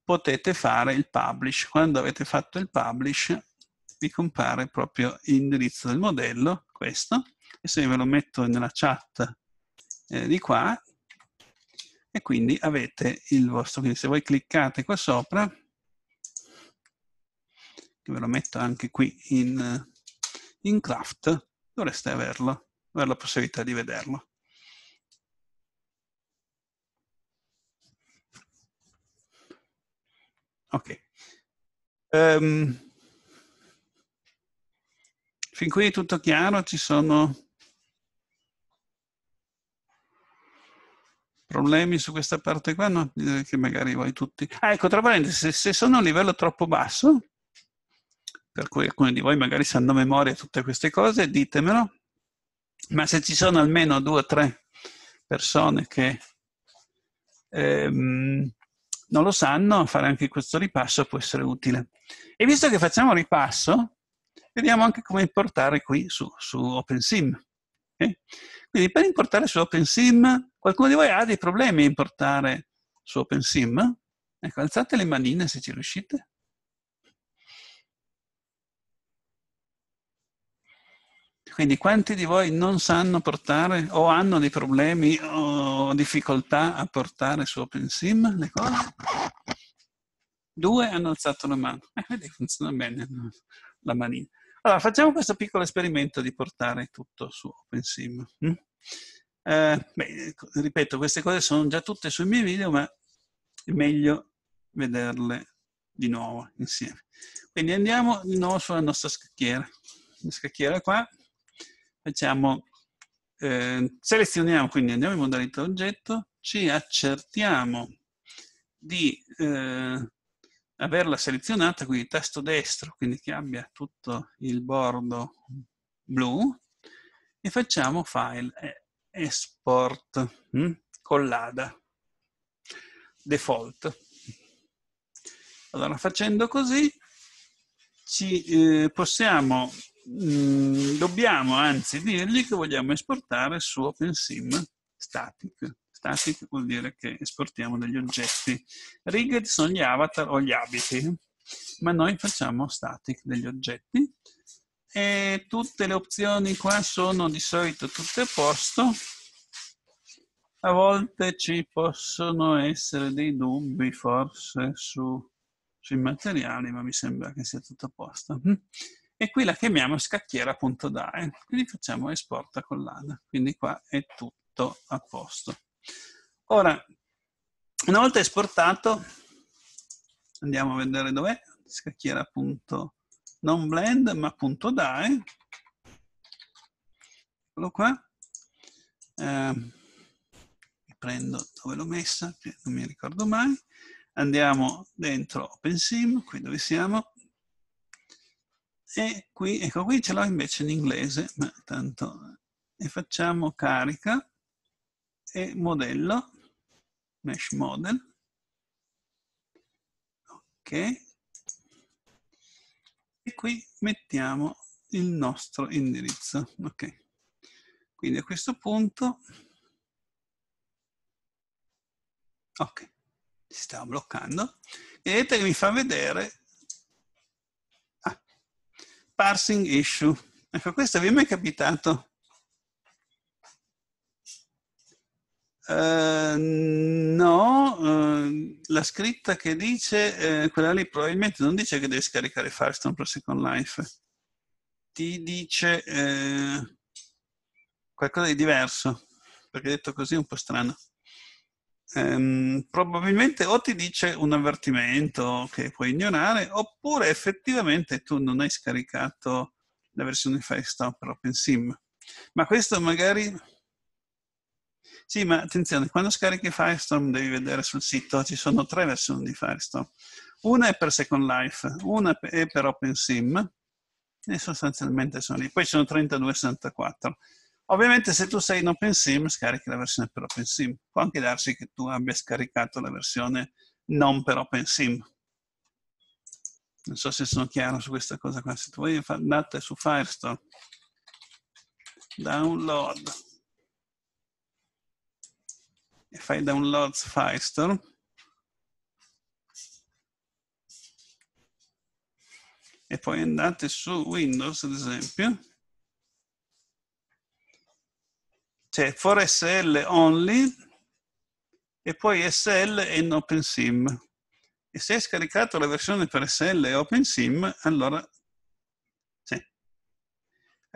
potete fare il publish. Quando avete fatto il publish vi compare proprio l'indirizzo del modello, questo, e se ve lo metto nella chat eh, di qua, e quindi avete il vostro quindi se voi cliccate qua sopra che ve lo metto anche qui in, in craft dovreste averlo avere la possibilità di vederlo ok um, fin qui è tutto chiaro ci sono problemi su questa parte qua? No? Che magari voi tutti... Ah, ecco, tra parentesi, se, se sono a un livello troppo basso, per cui alcuni di voi magari sanno a memoria tutte queste cose, ditemelo, ma se ci sono almeno due o tre persone che ehm, non lo sanno, fare anche questo ripasso può essere utile. E visto che facciamo un ripasso, vediamo anche come importare qui su, su OpenSim. Okay? Quindi per importare su OpenSim Qualcuno di voi ha dei problemi a importare su OpenSim? Ecco, alzate le manine se ci riuscite. Quindi quanti di voi non sanno portare o hanno dei problemi o difficoltà a portare su OpenSim le cose? Due hanno alzato la mano. Eh, vedi, funziona bene la manina. Allora, facciamo questo piccolo esperimento di portare tutto su OpenSim. Hm? Eh, beh, ecco, ripeto, queste cose sono già tutte sui miei video, ma è meglio vederle di nuovo insieme. Quindi andiamo di nuovo sulla nostra scacchiera. La scacchiera qua, facciamo, eh, selezioniamo, quindi andiamo in modalità oggetto, ci accertiamo di eh, averla selezionata, quindi tasto destro, quindi che abbia tutto il bordo blu, e facciamo file eh, export hm? con l'ADA default. Allora, facendo così, ci, eh, possiamo, mh, mm, dobbiamo anzi dirgli che vogliamo esportare su OpenSim static. Static vuol dire che esportiamo degli oggetti. Rigged sono gli avatar o gli abiti, ma noi facciamo static degli oggetti e tutte le opzioni qua sono di solito tutte a posto. A volte ci possono essere dei dubbi forse su, sui materiali, ma mi sembra che sia tutto a posto. Mm-hmm. E qui la chiamiamo scacchiera.dae, quindi facciamo esporta l'ADA Quindi qua è tutto a posto. Ora, una volta esportato, andiamo a vedere dov'è, scacchiera.dae non blend ma punto dai eccolo qua eh, prendo dove l'ho messa che non mi ricordo mai andiamo dentro OpenSim qui dove siamo e qui ecco qui ce l'ho invece in inglese ma tanto eh, e facciamo carica e modello mesh model ok e qui mettiamo il nostro indirizzo. Ok. Quindi a questo punto... Ok, si sta bloccando. Vedete che mi fa vedere... Ah, parsing issue. Ecco, questo vi è mai capitato Eh, no, uh, la scritta che dice, uh, quella lì probabilmente non dice che devi scaricare Firestone per Second Life, ti dice qualcosa di diverso, perché detto così è un po' strano. Um, probabilmente o ti dice un avvertimento che puoi ignorare, oppure effettivamente tu non hai scaricato la versione Firestone per OpenSim. Ma questo magari sì, ma attenzione, quando scarichi Firestorm devi vedere sul sito, ci sono tre versioni di Firestorm. Una è per Second Life, una è per OpenSim e sostanzialmente sono lì. Poi ci sono 3264. Ovviamente se tu sei in OpenSim scarichi la versione per OpenSim. Può anche darsi che tu abbia scaricato la versione non per OpenSim. Non so se sono chiaro su questa cosa qua. Se tu vuoi andate su Firestore, download if I download Firestore, e poi andate su Windows, ad esempio, c'è for SL only e poi SL in OpenSim. E se hai scaricato la versione per SL e OpenSim, allora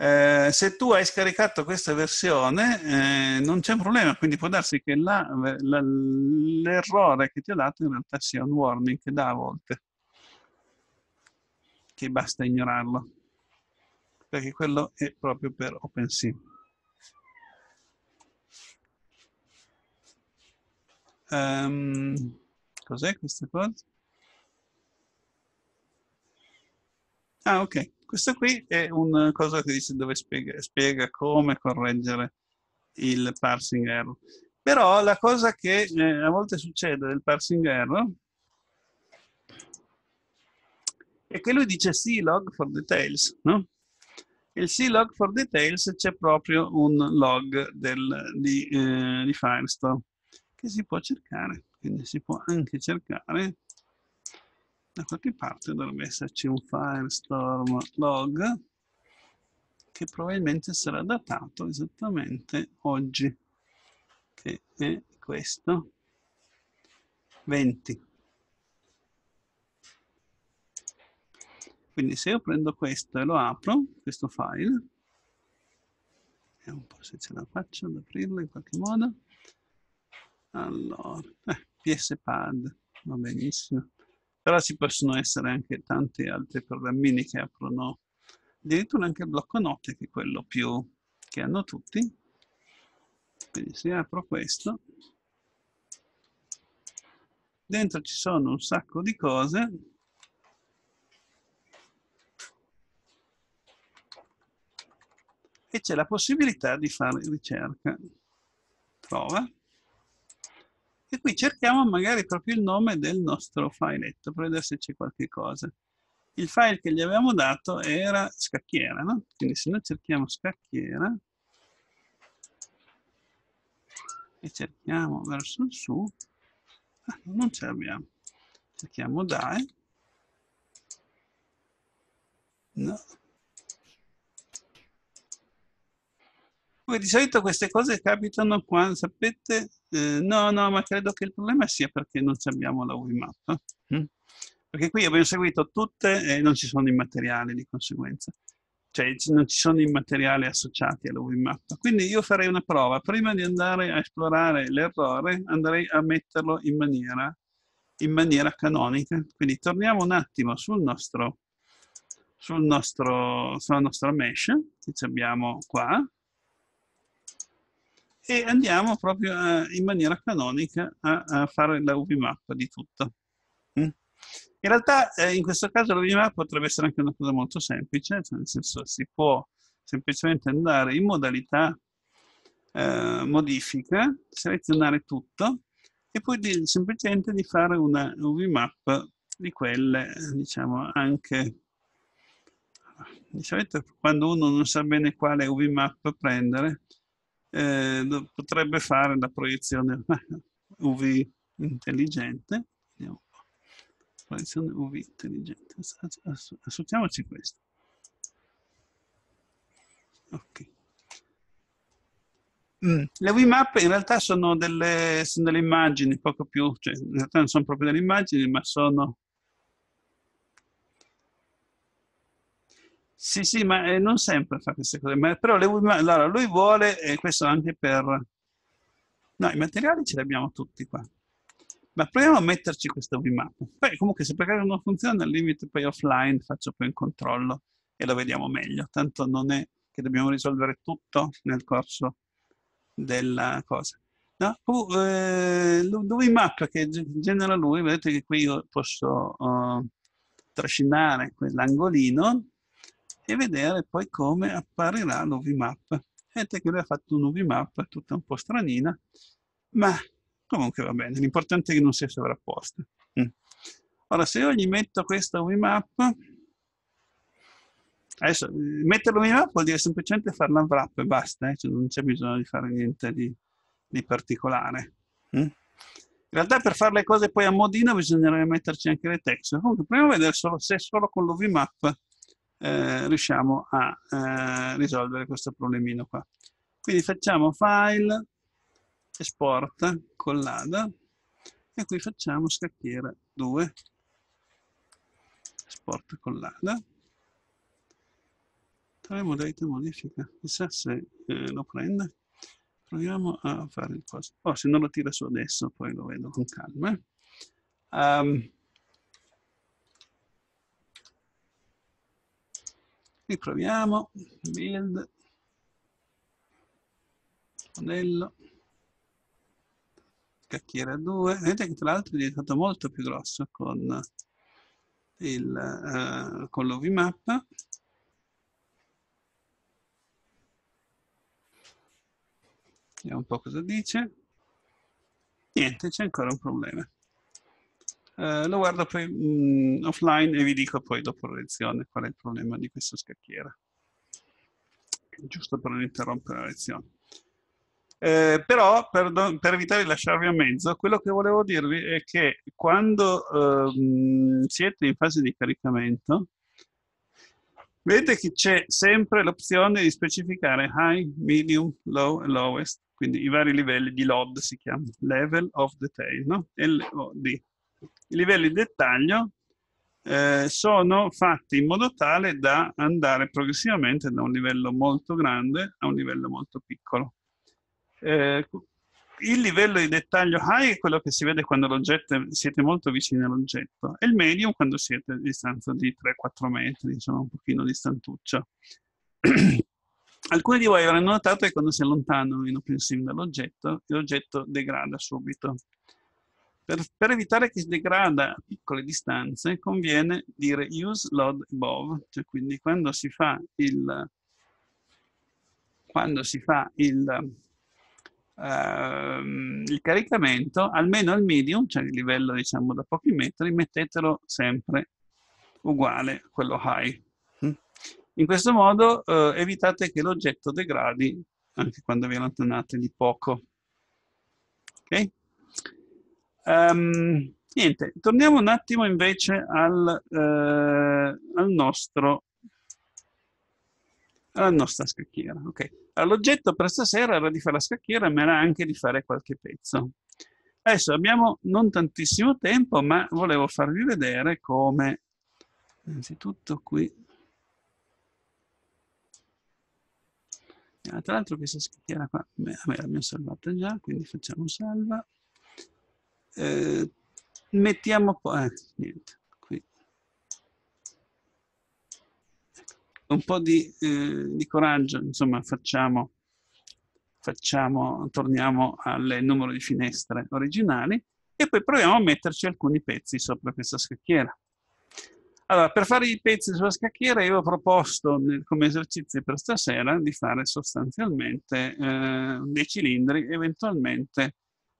eh, se tu hai scaricato questa versione eh, non c'è un problema, quindi può darsi che la, la, l'errore che ti ho dato in realtà sia un warning che dà a volte, che basta ignorarlo, perché quello è proprio per OpenSea. Um, cos'è questa cosa? Ah, ok. Questo qui è un eh, cosa che dice dove spiega, spiega come correggere il parsing error. Però la cosa che eh, a volte succede del parsing error è che lui dice C log for details, no? Il C log for details c'è proprio un log del, di, eh, di Firestore che si può cercare, quindi si può anche cercare da qualche parte dovrebbe esserci un Firestorm log che probabilmente sarà datato esattamente oggi, che è questo, 20. Quindi se io prendo questo e lo apro, questo file, vediamo un po' se ce la faccio ad aprirlo in qualche modo, allora, eh, pspad, va benissimo, però ci possono essere anche tanti altri programmini che aprono addirittura anche il blocco note che è quello più che hanno tutti quindi se apro questo dentro ci sono un sacco di cose e c'è la possibilità di fare ricerca trova e qui cerchiamo magari proprio il nome del nostro filetto per vedere se c'è qualche cosa. Il file che gli avevamo dato era scacchiera, no? Quindi se noi cerchiamo scacchiera e cerchiamo verso il su, ah, non ce l'abbiamo. Cerchiamo DAE. No, Poi di solito queste cose capitano qua, sapete? Eh, no, no, ma credo che il problema sia perché non abbiamo la WIMAP. Hm? Perché qui abbiamo seguito tutte e non ci sono i materiali di conseguenza. Cioè non ci sono i materiali associati alla WIMAP. Quindi io farei una prova. Prima di andare a esplorare l'errore, andrei a metterlo in maniera, in maniera canonica. Quindi torniamo un attimo sul nostro, sul nostro, sulla nostra mesh che abbiamo qua e andiamo proprio a, eh, in maniera canonica a, a fare la UV map di tutto. Mm. In realtà eh, in questo caso la UV map potrebbe essere anche una cosa molto semplice, cioè nel senso si può semplicemente andare in modalità eh, modifica, selezionare tutto e poi di, semplicemente di fare una UV map di quelle, diciamo, anche di quando uno non sa bene quale UV map prendere, eh, potrebbe fare la proiezione UV [laughs] intelligente. Proiezione UV intelligente. Assolutiamoci questo. Ok. Mm. Le Wimap in realtà sono delle, sono delle, immagini, poco più, cioè in realtà non sono proprio delle immagini, ma sono Sì, sì, ma eh, non sempre fa queste cose. Ma, però le, ma, allora, lui vuole, e eh, questo anche per... No, i materiali ce li abbiamo tutti qua. Ma proviamo a metterci questa vimap. Poi comunque se per caso non funziona, al limite poi offline faccio poi un controllo e lo vediamo meglio. Tanto non è che dobbiamo risolvere tutto nel corso della cosa. No? Uh, eh, vimap che genera lui, vedete che qui io posso uh, trascinare quell'angolino e vedere poi come apparirà l'OVMAP. Vedete che lui ha fatto un tutta un po' stranina, ma comunque va bene, l'importante è che non sia sovrapposta. Mm. Ora, se io gli metto questa OVMAP, adesso mettere OVMAP vuol dire semplicemente fare wrap e basta, eh? cioè, non c'è bisogno di fare niente di, di particolare. Mm. In realtà per fare le cose poi a modino bisognerebbe metterci anche le texture. Comunque, proviamo a vedere solo, se solo con l'OVMAP eh, riusciamo a eh, risolvere questo problemino qua. Quindi facciamo file, export, collada e qui facciamo scacchiera 2, export, collada. Tra modalità modifica, chissà se eh, lo prende. Proviamo a fare il coso. Oh, se non lo tira su adesso, poi lo vedo con calma. Um, riproviamo, build, modello, scacchiera 2, vedete che tra l'altro è diventato molto più grosso con, il, uh, con l'ovmap. Vediamo un po' cosa dice. Niente, c'è ancora un problema. Eh, lo guardo poi mh, mm, offline e vi dico poi dopo la lezione qual è il problema di questa scacchiera. Giusto per non interrompere la lezione. Eh, però, per, per, evitare di lasciarvi a mezzo, quello che volevo dirvi è che quando ehm, siete in fase di caricamento, vedete che c'è sempre l'opzione di specificare high, medium, low e lowest, quindi i vari livelli di LOD si chiama, level of detail, no? LOD i livelli di dettaglio eh, sono fatti in modo tale da andare progressivamente da un livello molto grande a un livello molto piccolo. Eh, il livello di dettaglio high è quello che si vede quando siete molto vicini all'oggetto e il medium quando siete a distanza di 3-4 metri, insomma un pochino di stantuccia. [clears throat] Alcuni di voi avranno notato che quando si allontanano in OpenSim dall'oggetto, l'oggetto degrada subito. Per, per evitare che si degrada a piccole distanze conviene dire use load above, cioè quindi quando si fa il, quando si fa il, uh, il caricamento, almeno al medium, cioè il livello diciamo da pochi metri, mettetelo sempre uguale a quello high. Mm. In questo modo uh, evitate che l'oggetto degradi anche quando vi allontanate di poco. Ok? Um, niente, torniamo un attimo invece al, eh, al nostro alla nostra scacchiera. Okay. L'oggetto per stasera era di fare la scacchiera, ma era anche di fare qualche pezzo. Adesso abbiamo non tantissimo tempo, ma volevo farvi vedere come, innanzitutto qui, ah, tra l'altro questa scacchiera qua, beh, l'abbiamo salvata già, quindi facciamo salva eh, mettiamo poi eh, niente, qui. Ecco, un po' di, eh, di coraggio insomma facciamo facciamo torniamo al numero di finestre originali e poi proviamo a metterci alcuni pezzi sopra questa scacchiera allora, per fare i pezzi sulla scacchiera, io ho proposto nel, come esercizio per stasera di fare sostanzialmente eh, dei cilindri, eventualmente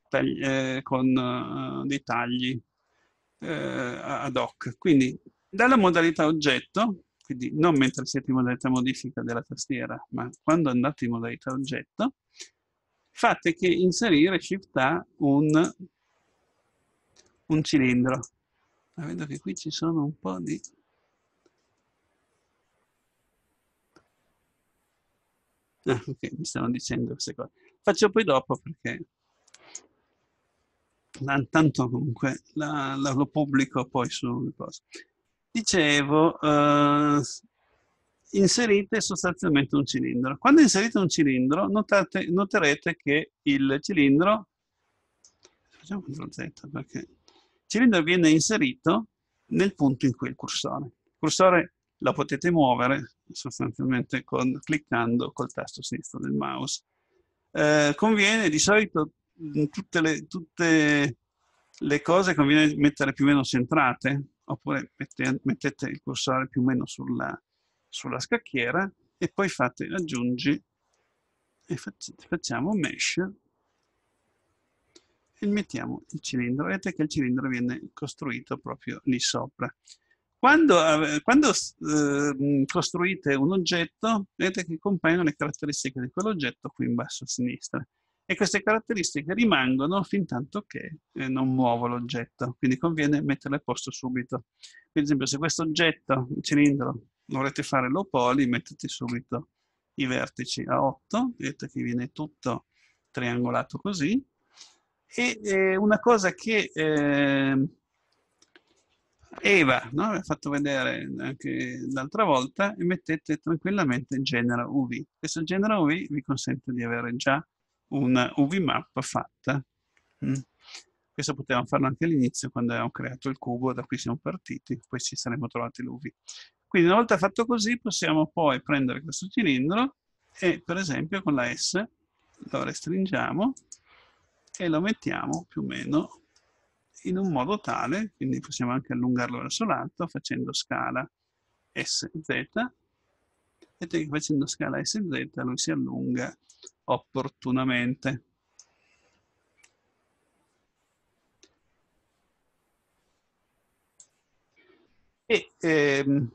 tagli, eh, con uh, dei tagli eh, ad hoc. Quindi dalla modalità oggetto, quindi non mentre siete in modalità modifica della tastiera, ma quando andate in modalità oggetto, fate che inserire Shift A un, un cilindro. Ma vedo che qui ci sono un po' di... Ah, ok, mi stanno dicendo queste cose. Faccio poi dopo perché tanto comunque la, la, lo pubblico poi su cosa. Dicevo, eh, inserite sostanzialmente un cilindro. Quando inserite un cilindro, notate, noterete che il cilindro, facciamo CTRL Z perché il cilindro viene inserito nel punto in cui è il cursore. Il cursore la potete muovere sostanzialmente con, cliccando col tasto sinistro del mouse. Eh, conviene di solito tutte le, tutte le cose conviene mettere più o meno centrate, oppure mette, mettete il cursore più o meno sulla, sulla scacchiera e poi fate aggiungi e facciamo mesh e mettiamo il cilindro. Vedete che il cilindro viene costruito proprio lì sopra. Quando, quando eh, costruite un oggetto, vedete che compaiono le caratteristiche di quell'oggetto qui in basso a sinistra e queste caratteristiche rimangono fin tanto che eh, non muovo l'oggetto, quindi conviene metterle a posto subito. Per esempio se questo oggetto, il cilindro, volete fare low poly, mettete subito i vertici a 8, vedete che viene tutto triangolato così, e eh, una cosa che eh, Eva no? ha fatto vedere anche l'altra volta, mettete tranquillamente il genere UV. Questo genere UV vi consente di avere già una UV map fatta. Mm. Questo potevamo farlo anche all'inizio quando abbiamo creato il cubo, da cui siamo partiti, poi ci saremmo trovati l'UV. Quindi una volta fatto così possiamo poi prendere questo cilindro e per esempio con la S lo restringiamo e lo mettiamo più o meno in un modo tale, quindi possiamo anche allungarlo verso l'alto facendo scala SZ vedete che facendo scala SZ lui si allunga opportunamente. E, ehm,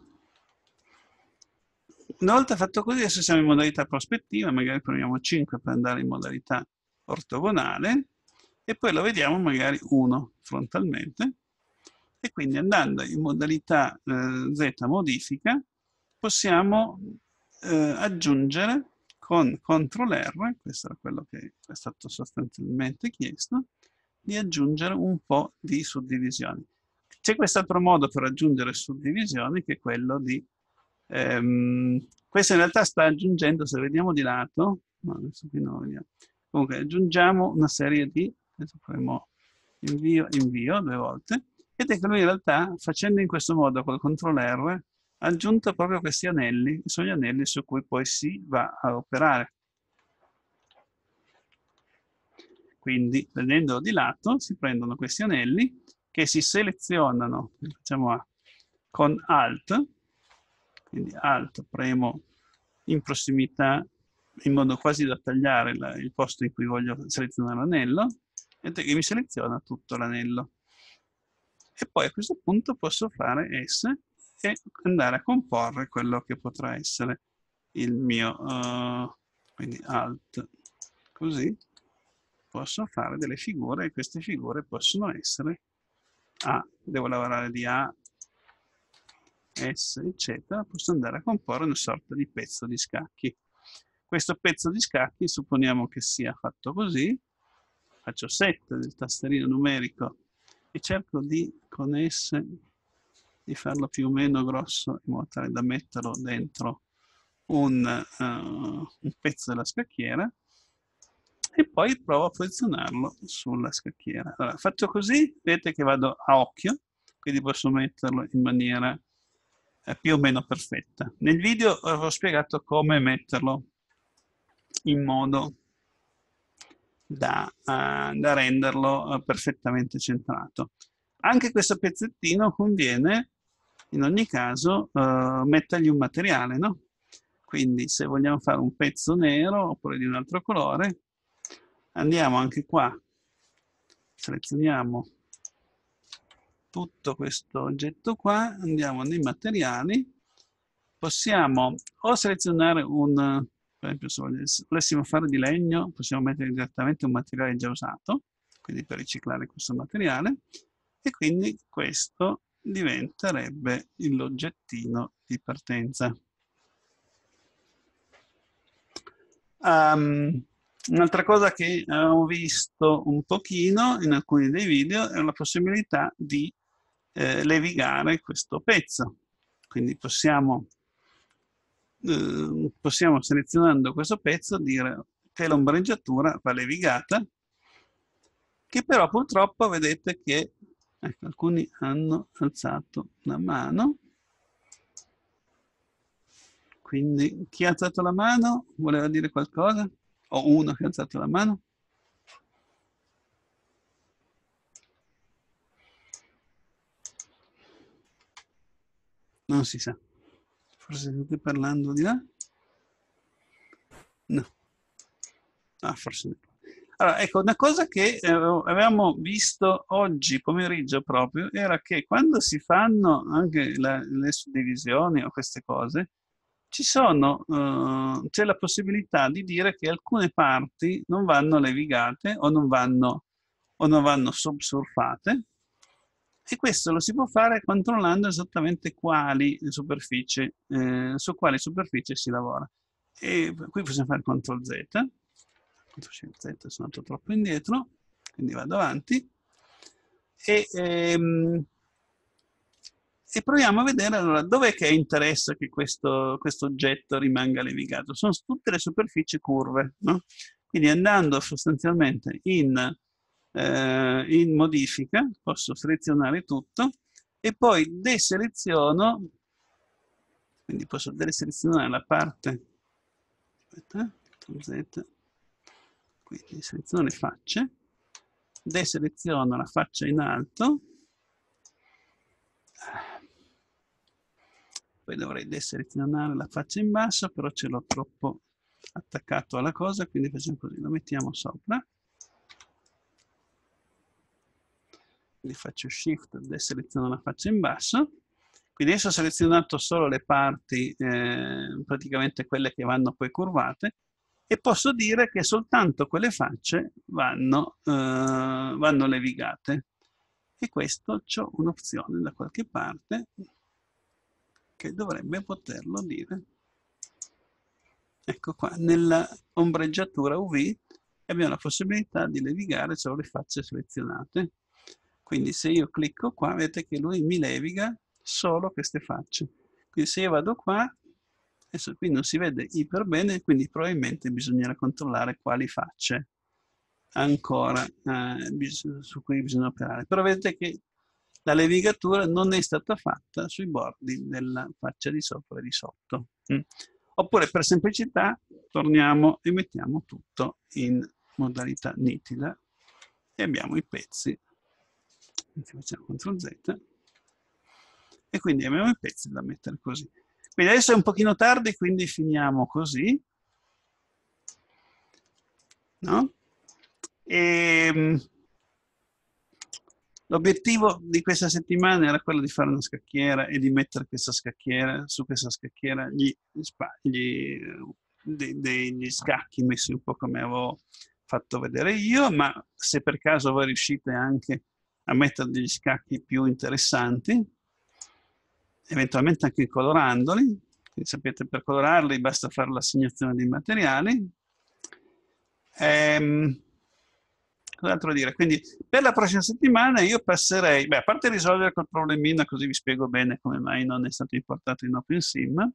una volta fatto così, adesso siamo in modalità prospettiva, magari proviamo 5 per andare in modalità ortogonale, e poi lo vediamo magari 1 frontalmente, e quindi andando in modalità eh, Z modifica, possiamo eh, aggiungere con CTRL-R, questo era quello che è stato sostanzialmente chiesto, di aggiungere un po' di suddivisioni. C'è quest'altro modo per aggiungere suddivisioni che è quello di... Ehm, questo in realtà sta aggiungendo, se vediamo di lato, no, adesso qui non vediamo, comunque aggiungiamo una serie di, adesso faremo invio, invio due volte, vedete che lui in realtà facendo in questo modo col CTRL R aggiunta proprio questi anelli, sono gli anelli su cui poi si va a operare. Quindi, prendendolo di lato, si prendono questi anelli che si selezionano, facciamo A, con Alt, quindi Alt premo in prossimità, in modo quasi da tagliare la, il posto in cui voglio selezionare l'anello, vedete che mi seleziona tutto l'anello. E poi a questo punto posso fare S e andare a comporre quello che potrà essere il mio, uh, quindi alt, così posso fare delle figure e queste figure possono essere A, devo lavorare di A, S, eccetera, posso andare a comporre una sorta di pezzo di scacchi. Questo pezzo di scacchi supponiamo che sia fatto così, faccio set del tasterino numerico e cerco di con S di farlo più o meno grosso in modo tale da metterlo dentro un, uh, un pezzo della scacchiera e poi provo a posizionarlo sulla scacchiera. Allora, fatto così, vedete che vado a occhio, quindi posso metterlo in maniera eh, più o meno perfetta. Nel video ho spiegato come metterlo in modo da, uh, da renderlo perfettamente centrato. Anche questo pezzettino conviene in ogni caso, eh, mettergli un materiale, no? Quindi se vogliamo fare un pezzo nero oppure di un altro colore, andiamo anche qua, selezioniamo tutto questo oggetto qua, andiamo nei materiali, possiamo o selezionare un, per esempio se volessimo fare di legno, possiamo mettere direttamente un materiale già usato, quindi per riciclare questo materiale, e quindi questo diventerebbe l'oggettino di partenza. Um, Un'altra cosa che abbiamo visto un pochino in alcuni dei video è la possibilità di eh, levigare questo pezzo. Quindi possiamo, eh, possiamo, selezionando questo pezzo dire che l'ombreggiatura va levigata, che però purtroppo vedete che Ecco, alcuni hanno alzato la mano. Quindi chi ha alzato la mano voleva dire qualcosa? O uno che ha alzato la mano? Non si sa. Forse state parlando di là? No. Ah, forse no. Allora, ecco, una cosa che eh, avevamo visto oggi pomeriggio proprio era che quando si fanno anche la, le suddivisioni o queste cose, sono, eh, c'è la possibilità di dire che alcune parti non vanno levigate o non vanno, o non vanno subsurfate e questo lo si può fare controllando esattamente quali superfici, eh, su quali superficie si lavora. E qui possiamo fare CTRL Z Z, sono andato troppo indietro, quindi vado avanti. E, ehm, e proviamo a vedere allora dov'è che interessa che questo, questo, oggetto rimanga levigato. Sono tutte le superfici curve, no? Quindi andando sostanzialmente in, eh, in, modifica, posso selezionare tutto e poi deseleziono, quindi posso deselezionare la parte, aspetta, eh, Z, quindi seleziono le facce, deseleziono la faccia in alto, poi dovrei deselezionare la faccia in basso, però ce l'ho troppo attaccato alla cosa, quindi facciamo così, lo mettiamo sopra, quindi faccio shift, deseleziono la faccia in basso, quindi adesso ho selezionato solo le parti, eh, praticamente quelle che vanno poi curvate, e posso dire che soltanto quelle facce vanno, eh, vanno levigate. E questo c'è un'opzione da qualche parte che dovrebbe poterlo dire. Ecco qua, nella ombreggiatura UV abbiamo la possibilità di levigare solo le facce selezionate. Quindi se io clicco qua, vedete che lui mi leviga solo queste facce. Quindi se io vado qua, Adesso qui non si vede iper bene, quindi probabilmente bisognerà controllare quali facce ancora eh, su cui bisogna operare. Però vedete che la levigatura non è stata fatta sui bordi della faccia di sopra e di sotto. Mm. Oppure per semplicità torniamo e mettiamo tutto in modalità nitida e abbiamo i pezzi. Facciamo CTRL Z e quindi abbiamo i pezzi da mettere così. Quindi adesso è un pochino tardi, quindi finiamo così. No? Ehm, l'obiettivo di questa settimana era quello di fare una scacchiera e di mettere questa scacchiera, su questa scacchiera gli, gli, degli, degli scacchi messi un po' come avevo fatto vedere io, ma se per caso voi riuscite anche a mettere degli scacchi più interessanti, eventualmente anche colorandoli. Quindi sapete, per colorarli basta fare l'assegnazione dei materiali. Ehm, cos'altro dire? Quindi per la prossima settimana io passerei, beh, a parte risolvere quel problemino, così vi spiego bene come mai non è stato importato in OpenSim,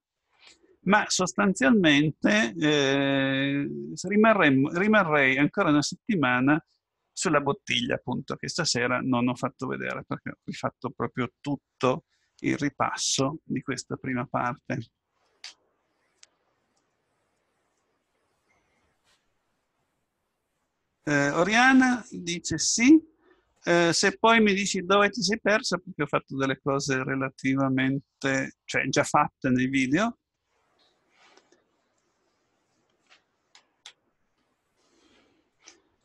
ma sostanzialmente eh, rimarrei ancora una settimana sulla bottiglia, appunto, che stasera non ho fatto vedere, perché ho rifatto proprio tutto il ripasso di questa prima parte. Eh, Oriana dice sì, eh, se poi mi dici dove ti sei persa, perché ho fatto delle cose relativamente, cioè già fatte nei video.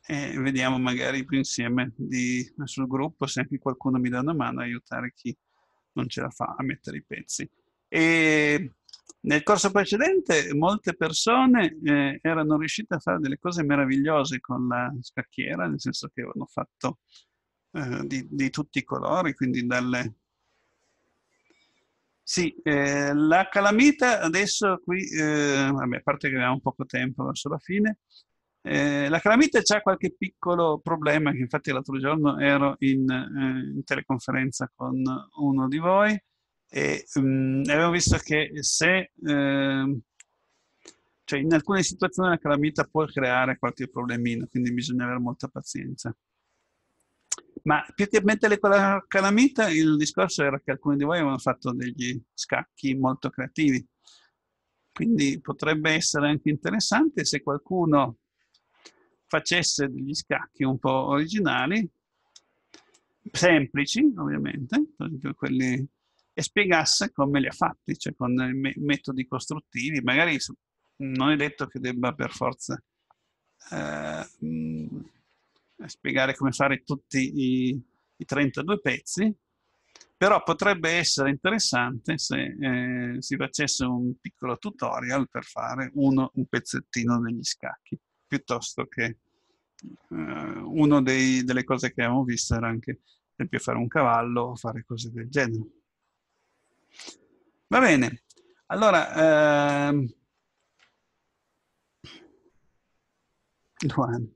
E vediamo magari più insieme di, sul gruppo se anche qualcuno mi dà una mano aiutare chi non ce la fa a mettere i pezzi. E nel corso precedente molte persone eh, erano riuscite a fare delle cose meravigliose con la scacchiera, nel senso che avevano fatto eh, di, di, tutti i colori, quindi dalle... Sì, eh, la calamita adesso qui, eh, vabbè, a parte che abbiamo poco tempo verso la fine, eh, la calamita c'ha qualche piccolo problema, che infatti l'altro giorno ero in, eh, in teleconferenza con uno di voi e um, abbiamo visto che se... Eh, cioè in alcune situazioni la calamita può creare qualche problemino, quindi bisogna avere molta pazienza. Ma più che mettere con la calamita, il discorso era che alcuni di voi avevano fatto degli scacchi molto creativi. Quindi potrebbe essere anche interessante se qualcuno facesse degli scacchi un po' originali, semplici ovviamente, quelli, e spiegasse come li ha fatti, cioè con metodi costruttivi, magari non è detto che debba per forza eh, mm, spiegare come fare tutti i, i, 32 pezzi, però potrebbe essere interessante se eh, si facesse un piccolo tutorial per fare uno, un pezzettino degli scacchi piuttosto che eh, una delle cose che abbiamo visto era anche, esempio, fare un cavallo o fare cose del genere. Va bene, allora... Ehm... Luan.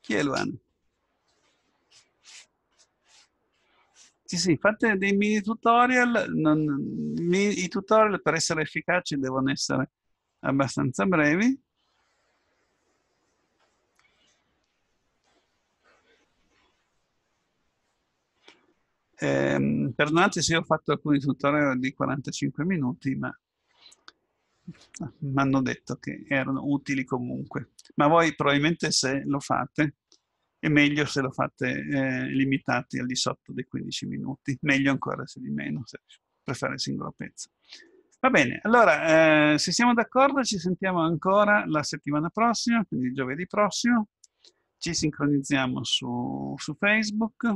Chi è Luan? Sì, sì, fate dei mini tutorial. Non, I tutorial per essere efficaci devono essere abbastanza brevi. Eh, perdonate se ho fatto alcuni tutorial di 45 minuti, ma mi hanno detto che erano utili comunque. Ma voi probabilmente se lo fate, è meglio se lo fate eh, limitati al di sotto dei 15 minuti, meglio ancora se di meno, se per fare il singolo pezzo. Va bene, allora, eh, se siamo d'accordo ci sentiamo ancora la settimana prossima, quindi giovedì prossimo, ci sincronizziamo su, su Facebook,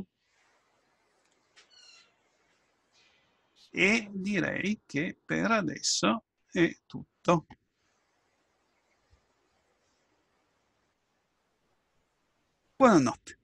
e direi che per adesso è tutto. Buonanotte.